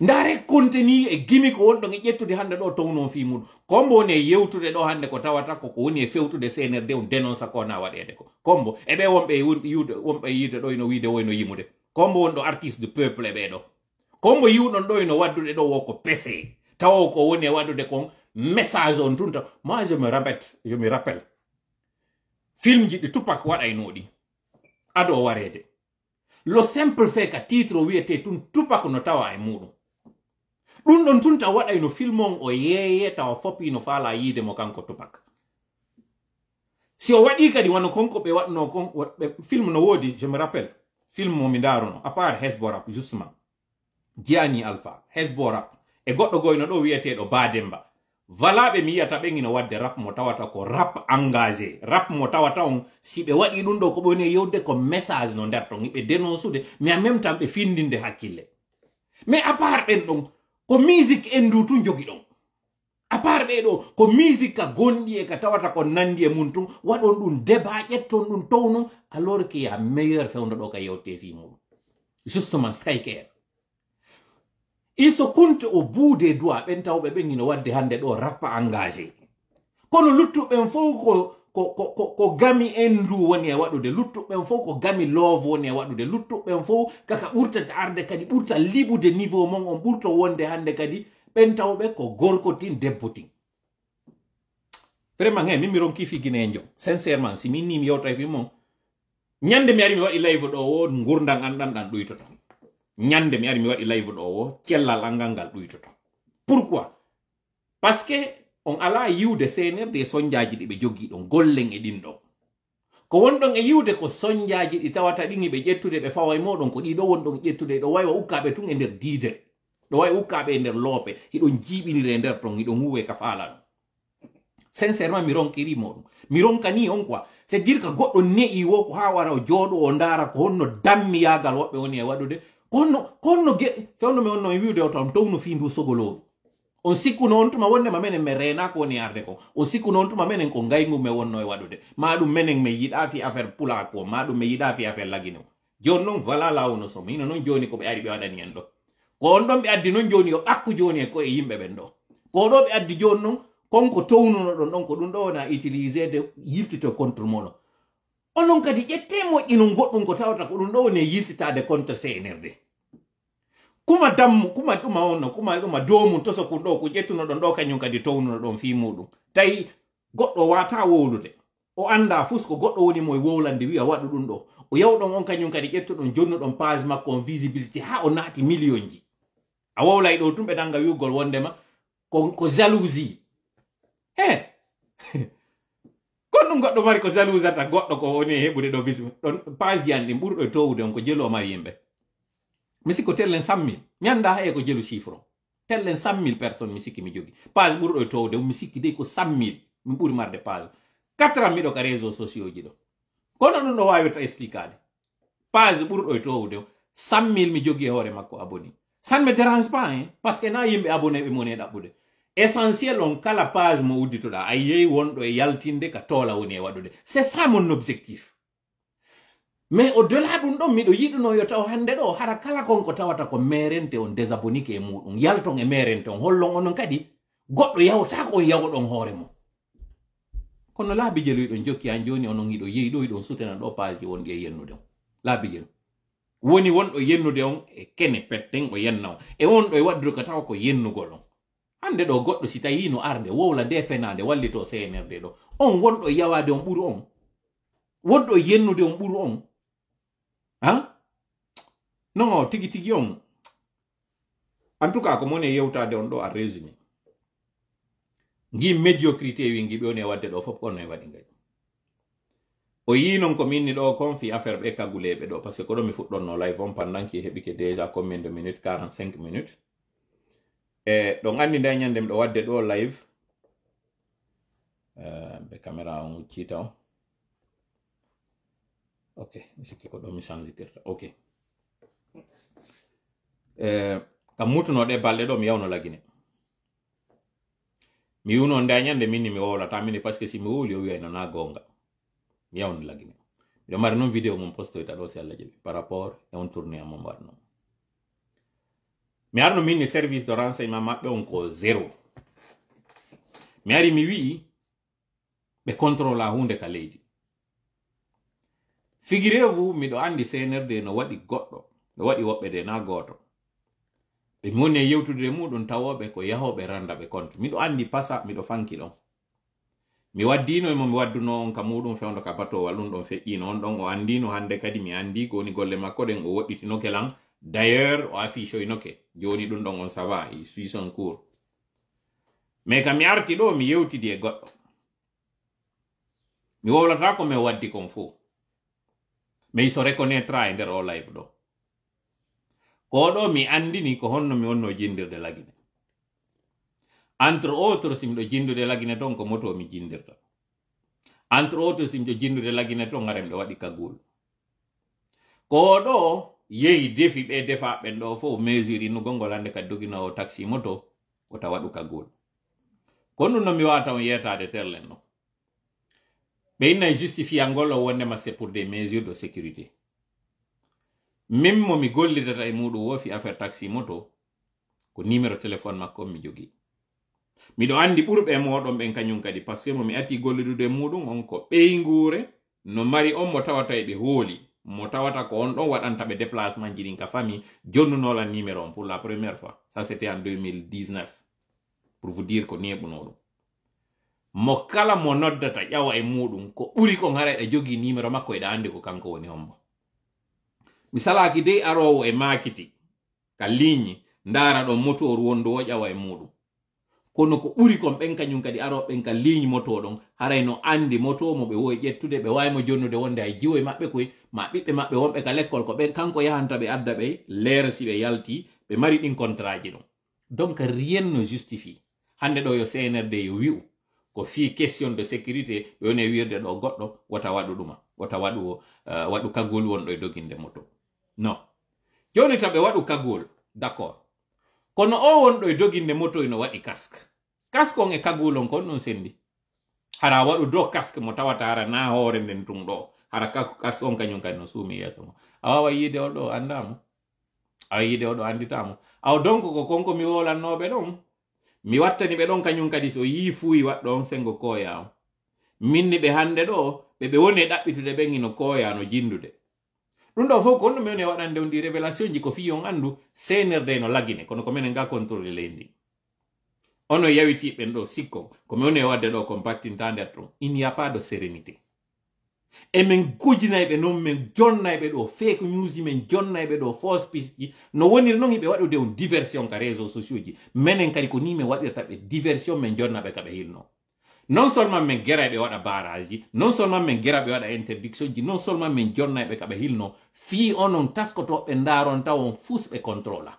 ndaare conteni e gimi ko wonɗon e ƴettude hannde ɗo townon fi muɗum kombo woni e yewtude ɗo hannde ko tawata ko ko woni e fewtude cnrd on dénonce kona waɗede ko kombo eɓe wonɓe e wonɓe e yiide ɗo no wiide woyno yimude kombo won ɗo artiste du peuple e ɓe ɗo kombo yiwɗon ɗo no waddude ɗo wo ko pese tawa ko woni e waddude kon message on tunta moi je me rabete je mi rappelle film ji ɗi tupak waɗaynoɗi ado warede lo simple fait ka titre o wiyete tun tupak no tawa e muɗum ɗum ɗon tun ta waɗay no film on o oh, yeeye tawa fopi no faala yiide mo kanko tubak si o waɗi kadi wano konko ɓe waɗno kon ɓe film no woodi je me rappelle film mo mi ndaruno a part hesborap justement jiyani alpha hesborap e goɗɗo goyno ɗo wiyeteɗo bademba valaɓe mi yiyata ɓen ina wadde rap mo tawata ko rap engagé rap mo tawata on si ɓe waɗi ɗum ɗo ko ɓe woni yewde ko message no nder ton ɓe dénonsude mais en même temps ɓe findinde hakkille mais a part ɓen ɗon ko music en ndu tun jogi ɗon a part ɗo ko music ka gonɗi e ka tawata ko nandi e mun tun waɗon ɗum deba ƴetton ɗum tow alors qu'il y ya meilleur fewdo ɗo ka yewte fi muɗum justement striker iso kunte o buude duwa ɓen tawɓe ɓen ino wadde hande ɗo rappa engagé kono luttuɓen fof ko ko, ko, ko, ko gami endu woni e waɗude luttuɓen fof ko gami love woni e waɗude en fof kaka burta arde kadi libu de niveau mon on burto wonde hande kadi ben tawbe ko gorko tin debbo tin vraiment ngay mi mi ronki figine en sincèrement si minni mi yewta e fi mon nyande mi ari mi wadi live wo o andan dan duito to nyande mi ari mi wadi live do wo cellal angal duito to pourquoi parce que on ala yiwde seenirde e soñjaaji ɗi ɓe jogii ɗon gollen e ɗin ko wonɗon e yiwde ko sonjaji ɗi tawata ɗin ɓe ƴettude ɓe fawa e moɗon ko ɗiɗo wonɗon ƴettude ɗo e waywa ukkaaɓe tun e nder diidere ɗo way ukkaaɓe e nder loope hiɗon jiiɓinire e nder ton hiɗon huwe ka faala sincèrement mi ronkirimo ɗum mi ronka ni on quoi c'est dire que goɗɗo ne'i wo ko ha wara o jooɗo o ndaara ko honno dammiyagal woɓɓe woni e waɗude ko honno ko honno fewno mi wonno e wiwde o tan towno fi ndu sogolooru on sikku noon tuma wonde ma menen mi renako woni arde ko on sikku noon tuma menen ko ngaygu mi wonno e waɗude maɗum menen mi yiɗa fi affaire pulako o maɗum mi yiɗa fi affaire laguino joni noon voilà lawno somo hino noon joni koɓe ari ɓe waɗani en ɗo ko on ɗon ɓe addi noon joni yo ɓakku joni e ko e yimɓe ɓen ɗo ko ɗo ɓe addi joni noon konko townuno ɗon ɗon ko ɗum ɗo wona utilisé de yiltito contre mono onon kadi ƴette moƴƴi non goɗɗum ko tawata ko ɗum ɗo woni e yiltitade contre cnrde kuma tam kuma tuma onno kuma ɗuma domum toso kul ɗo ko ƴettuno ɗon ɗo kañum kadi townuno ɗon fi muɗum tawi goɗɗo wata wowlude o anda fusko goddo goɗɗo woni mo e wowlande wi'a waɗu ɗum ɗo o yawɗon on kañum don jonno don page ma on visibility ha o nati million ji a wowlay ɗo tum ɓe ɗanga wiugol wondema ko, ko jalousie he <laughs> kon dum goddo mari ko jalousata goddo ko woni hebude do visibilité don page yandi burdo ɗin ɓurɗo towude on ko jelo mari yimbe mi sikko tellen sammil mi annda haye ko jelu chiffre o tellen sammil personne mi sikki mi jogi page ɓurɗo towde mi sikki dey ko sammil mi ɓuri marde page quatre an miɗo ka réseau sociaux ji ɗo kono ɗum ɗo wawirta explicade page ɓurɗo e towde sammil mi jogi e hoore makko aboni san me dérange pas hein parce que na yimɓe abonné ɓe mone ɗaɓɓude essentiel on kala page mo udditoɗa a yehi wonɗo e yaltinde ka toola woni e waɗude c'est ça mon objectif me o dola ɗum ɗon miɗo yiɗuno yo taw hannde ɗo hara kala kon ko tawata ko merente on désabonike e muɗum yalton e merente on hollon onon kadi goɗɗo yawtako on yawoɗon hoore mum kono laabi je luyiɗon jokki han joni onon iɗo yehi ɗo iɗon sutena ɗo page wonɗi e yennude on laabi jen woni wonɗo yennude on e kene petten o yenna on e wonɗo e waddude ko tawa ko yennugol on hande ɗo goɗɗo si tawi no arde wowla nde wallito cnrd ɗo on wonɗo yawade on ɓuri on wonɗo yennude on ɓuri on Ha? Non, tigi tigi yomu. En tout ye utade ondo est yauta a résumé. Ngi mediocrité wingi bi on e wadde do fop on e wadi O yi non ko minni do konfi affaire beka gulebe do parce que ko mi fuddon no live on pandan ki hebi ke déjà komen de minute 45 minute. E do ngandi nda nyande do wate do live. E, be kamera on kita okey mi sikki ko ɗo mi sansitirta okey eh, kam mutuno ɗe balɗe ɗo mi yawno lagine mi yiwno ndañande minni mi wowlata minni par ce que si mi wowli o wiyayno na gonga mi yawno lagine miɗo mari noon vidéo mum postoyta ɗo si allah jaɓi par rapport e on tourné amma mbaɗno mi arno minni service de renseignement maɓɓe on ko zéro mi ari mi wi'i ɓe contrôla hunde ka leydi figirevu miɗo andi senerde no waɗi goɗɗo no waɗi de na goto ɓe moni woni e yewtude muɗum tawoɓe ko yahoɓe randa ɓe kontu miɗo andi pasa miɗo fanki ɗon mi waddino e mo mi wadduno on ka muɗum fewdo ka batowal ɗum ɗon feƴƴino on ɗon o andino hande kadi mi andi ko woni golle makko ɗen o woɗɗitinoke lan d'ailleurs o affichoynoke joni ɗum ɗon on sava i suis son cours mais kam mi arti ɗo mi yewtidi e goɗɗo mi wowlata ko mi waddi kon fou E mi yiso reconnaitre e nder o live ɗo koɗo mi andini ko honno mi wonno jindirde lagine entre autres simiɗo jindude lagine ton ko moto mi jindirta entre autres simiɗo jindude lagine ton garemiɗo waɗi kagol koɗo yehi defi ɓe defaɓen ɗo fo mesure innugolngol hande kadi doginowo taxi moto ko tawaɗu kagol konɗu no mi wata on yetade terlen non ɓe innay justifiangol o wondema c'est pour des mesures de sécurité min mo mi gollidata e muɗum wo affaire taxi moto ko numéro téléphone makko mi jogi miɗo andi ɓurɓe moɗon ɓen kañum kadi par ce que momi atti gollidude e muɗum on ko ɓeyguure no mari on mo tawata e ɓe hooli mo tawata ko on ɗon waɗanta ɓe déplacement jiɗin ka fami jonnunola numéro on pour la première fois ça c'était en 2019 pour vous dire ko neɓuno mo kala mo noddata ƴawa e muɗum ko ɓuri ko hara eɗa jogi numéro makko eɗa anndi ko kanko woni hombo mi salaki dey arowo e makiti ka ligne ndaara ɗo motor wondo o ƴawa e muɗum kono ko ɓuri kon ɓen kañum kadi aroɓen ka ligne moto ɗon haray no anndi moto mo ɓe wowi ƴettude e ɓe wawimo jonnude wonde hay jiwo e maɓɓe koye ma ɓiɓɓe maɓɓe wonɓe ka lekkol ko ɓen kanko yahanta ɓe adda ɓe lere si ɓe yalti ɓe mari ɗin contrat ji ɗon donc rien no justifie hande ɗo yo cnrd yo wi'u ko fi question de sécurité yone wirde ɗo goɗɗo wota waɗu ɗuma wota waɗu eh, waɗu kagol wonɗo e doginde moto no joni ta ɓe waɗu kagol d'accord kono o wonɗo e doginde moto ino waɗi casque casque on e kagol on kon ɗum sendi hara waɗu do casque mo tawata hara na hoore nden tum ɗo hara casque on kañum kadi no suumi yeeso mo a wawa yiide o ɗo anndamo a yiide o ɗo annditamo aw donc ko konko mi wolannoɓe ɗon mi wattani ɓe ɗon kañum kadi so yii fuuyi waɗɗon sengo koya on minni ɓe hannde ɗo ɓe ɓe woni e ɗaɓɓitude ɓen ino koya no jindude ɗum ɗo fof ko honno minen e waɗande on ɗi révélation ji ko fii on anndu seenerde e no lagine kono ko minen nga controle ley ndi ono yawitiɓen ɗo sikko ko mi woni e wadde ɗo kon battinta il n'y a pas de sérénité emin gujinay ɓe noon min jonnay ɓe ɗo fake news ji min jonnay ɓe ɗo fospice ji no woniri noon hiɓe waɗude on diversion ka réseau sociaux ji minen kadi ko ni min waɗirta ɓe diversion min jonna ɓe ka ɓe hilno non seulement min geray ɓe waɗa barage ji non seulement min gera ɓe waɗa interdiction ji non seulement min jonnay ɓe ka ɓe hilno fi onon taskotoɓe ndaron taw on fus ɓe contrôla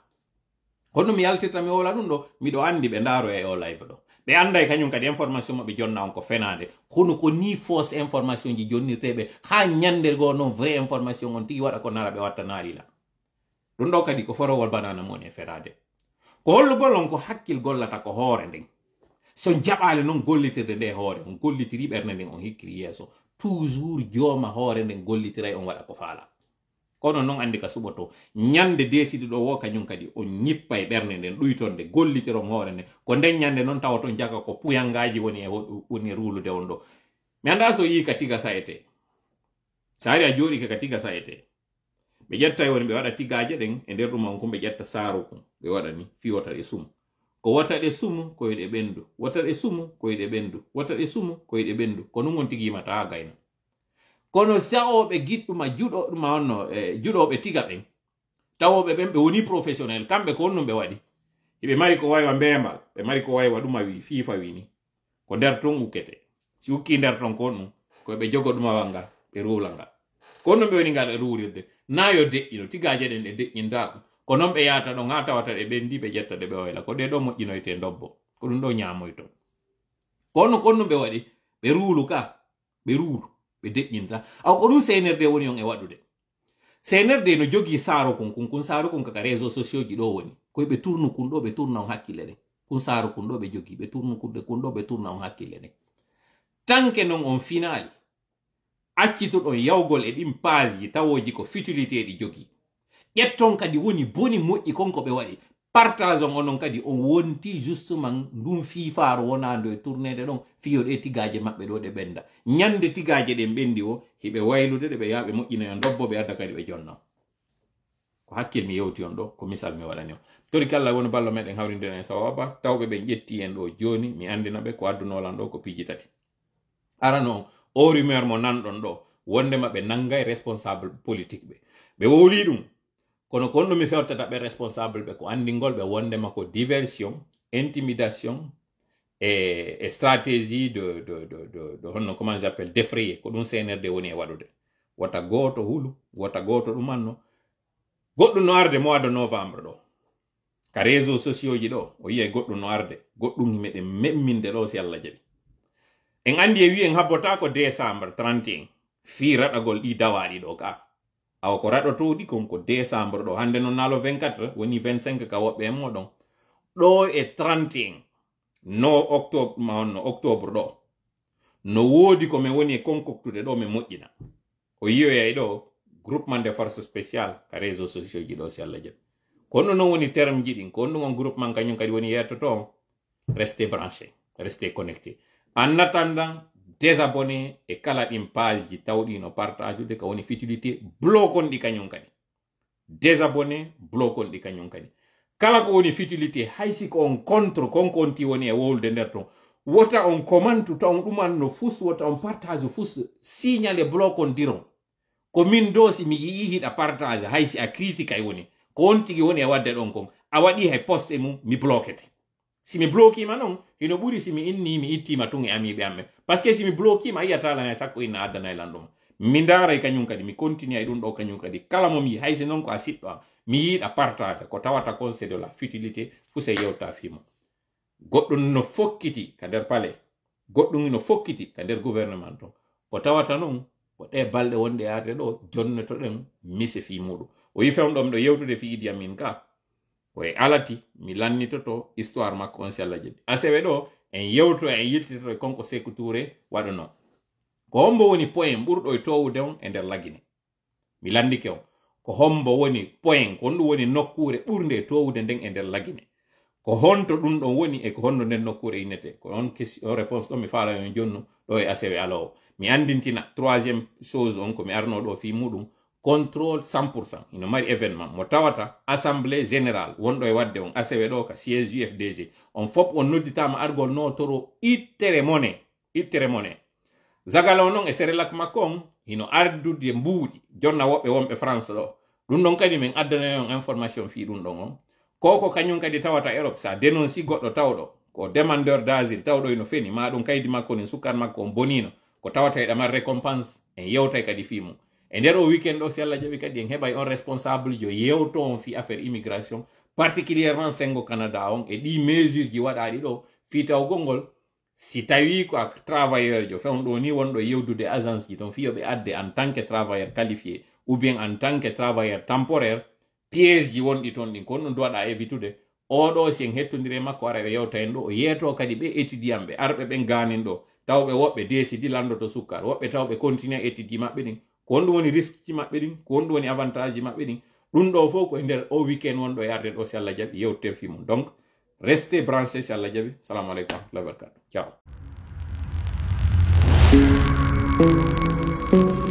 hono mi yaltirta mi wola ɗum ɗo miɗo andi ɓe ndaaro e o live ɗo ɓe anday kañum kadi information maɓe jonna on ko fenade hono ko ni fausse information ji jonnirteɓe ha ñande go noon vrai information on tigi waɗa ko nara ɓe watta naalila ɗum ɗo kadi ko forowol banana moni e ferade ko hollugol on ko hakkil gollata ko hoore nden so jaɓale noon gollitirde nde hoore on gollitiri ɓernde nden on hikkiri yeeso toujours jooma hoore nden gollitiray on waɗa ko faala kono non andi ka suɓoto ñande desiɗiɗo o kañum kadi o ñippa e ɓernde nden ɗoytonde gollitiron hoore nde ko nden ñande noon tawa ton jaga ko puyangaji woni e woni e rulude on ɗo mi anda so yi ka tiga sayete so a joɗi ka tiga sayete ɓe ƴetta e woni ɓe waɗa tigaje ɗen e nder ɗum on kum ɓe ƴetta saaru kum ɓe waɗa ni fi wota ɗe sum ko wata ɗe sum koyeɗe ɓendu wota ɗe e sumu koyeɗe ɓendu wota ɗe sumu koyeɗe ɓendu ko non on tigimata ha gayna kono sahoɓe giɗɗuma juɗo ɗuma onno e eh, juɗoɓe tiga ɓen tawoɓe ɓen ɓe woni professionnel kamɓe ko onnon ɓe waɗi eɓe mari ko waywa mbembal ɓe mari ko waywa ɗuma wi fifa wini ko nder ton ukkete si ukki nder ton ko ɗum koɓe jogo ɗumawal ngal ɓe ruwla ngal ko onnon ɓe woni ngal e ruwrirde na yo deƴƴino tigaje ɗen ɗe deƴƴinta ɗum ko noon ɓe yata ɗon ha tawata ɗe ɓendi ɓe ƴetta ɗe ɓe wayla ko ɗe ɗo moƴƴinoyte ndobbo ko ɗum ɗo ñamoyto kono konno ɓe waɗi ɓe ruulu ka ɓe ruulu ɓe deƴƴinta aw ko ɗum snrd woni on e waɗude snrd no jogii saaro kon kon kun saaro kon kaka réseau sociau ji ɗo woni koye ɓe tourne kun ɗo ɓe tourne on hakkille ɗen kun saaro kun ɗo ɓe jogii ɓe tourne kunɗe kun ɗo ɓe tourne on hakkille ɗen tanke non on finali accituɗon yawgol e ɗin pageji tawoji ko futilité ɗi jogii ƴetton kadi woni boni moƴƴi kon ko ɓe waɗi partage on onon kadi on wonti justement ndun fifaro wonando e tournede ɗon fiyoɗe tigaje mabɓe ɗo ɗe ɓenda ñande tigaje ɗen ɓendi o hiɓe waylude ɗe ɓe yaha ɓe moƴƴinoya dobboɓe adda kadi ɓe jonno ko hakkil mi yewti on ɗo ko misal mi waɗani o tori ka allah woni ballo meɗen hawrindena e sawaba tawɓe ɓe ƴetti en ɗo joni mi andina ɓe ko addunolan ɗo ko piiji tati arano o orumeur mo nanɗon ɗo wondema ɓe nangga e responsable politique ɓe ɓe wowli ɗum kono kon ɗum mi fewtata ɓe responsable ɓe ko andingol ɓe wondema ko diversion intimidation e, e stratégie de, de, de, de, de honno comment j'appelle défrayer ko ɗum cnrd woni e waɗude wota goto hulu wota goto ɗumanno goɗɗum no arde mois de novembre ɗo ka réseau sociaux ji ɗo o yiya goɗɗum no arde goɗɗum meɗen memminde ɗo si allah jaɓi en andi e wi en habbota ko décembre 31 fi raɗagol ɗi dawaɗi ɗo ka awa ko raɗo towɗi kon ko décembre ɗo hande no nalo 24 woni 25 ka woɓɓe e moɗon ɗo e 31 no octobre ma no octobre ɗo no woodi ko min woni e konkoktude ɗo min moƴƴina o yiyoyay ɗo groupement de force spécial ka réseau sociaux ji ɗo si allah jaɓi kono noon woni terme ji ɗin ko ɗum on groupement kañum kadi woni yettoto on restez branché restez connecté en attendant désabonné e kala ɗin page ji tawɗi no partage ude ka woni futilité blokonɗi kañum kadi désabonné blokonɗi kañum kadi kala ko woni futilité hay siko on contre konkonti woni e wowlude nder ton wota on commantu to on ɗuman no fus wota on partage fus signal e bloc on diron ko min dosi mi yii hiɗa partage hay si a critique ay woni ko on tigi woni e wadde ɗon kon a waɗi hay e poste e mum mi bloquete si mi blokima non hino ɓuri simi inni mi ittima tun e amiɓe amme par ce que simi blokima yiyatala e sakko inna addana e landuma mi ndaray kañum kadi mi continue e ɗum ɗo kañum kadi kala mo mi yi haysi noon ko a siɗɗo am mi yiɗa partage ko tawata conseil de la futilité fuse se yewta fimo goɗɗum no fokkiti ka nder palais goɗɗum no fokkiti ka nder gouvernement ton ko tawata non ko ɗe balɗe wonɗe yaade ɗo jonnotoɗen mise fi muɗum o yi fewɗom ɗo yewtude fi idi amin ka ko e alati mi lannitoto histoire makko on si allah jaɓi asewe ɗo en yewto en yiltitoto e konko sekuture touré waɗano ko hombo woni poin ɓurɗo e towude on e nder lagine mi landike on ko hombo woni point ko honɗum woni nokkure ɓurde e towude nden e nder lagine ko honto ɗum ɗon woni e ko honno nden nokkure innete ko on question réponse ɗon mi faala on jonnu ɗo e asewe alowo mi andintina troisiéme chose on ko mi arno ɗo fi muɗum control 100% ina mari événement mo tawata assemblée générale wonɗo e wadde on asewe ɗo ka siége ufdg on fop on nodditama argol no toro ittere mone ittere mone zagal o e serelak makko on hino ardude mbuuɗi jonna woɓɓe wonɓe france ɗo ɗum ɗon kadi min addana information fi ɗum ɗon on ko kañum kadi tawata europe sa dénonci goɗɗo tawɗo ko demandeur d'asile tawɗo ino feni ma ɗum kaydi makko nin sukkan makko on bonino ko tawata e récompense en yewtay kadi fi mum e nder o weekend o si allah jaɓi kadi en heɓay on responsable jo yewto on fi affaire immigration particulièrement sengo canada on e ɗi mesure ji waɗaɗi ɗo fitawgol ngol si tawi ko a travailleur jo fewn ɗo ni wonɗo yewdude agence ji ton fiyoɓe adde en tant que travailleur qualifié ou bien en tant que travailleur temporaire piége ji wonɗi toon ɗin kon ɗum duwaɗa évitude oɗo si en hettodiri makko ara ɓe yewta en ɗo o yeeto kadi ɓe étudiant ɓe arɓe ɓen ganin ɗo tawɓe woɓɓe décidi landoto sukkar woɓɓe tawɓe continue étudie maɓɓe ɗin ko wonɗum woni risque ji maɓɓe ɗin ko wonɗum woni avantage ji maɓɓe ɗin ɗum ɗo fof koye nder o weekend wonɗo yarde ɗo si allah jaɓi yewtete fi mum donc reste branché si allah jaɓi salamu aleykum rahmatullahi wabarakatu ciao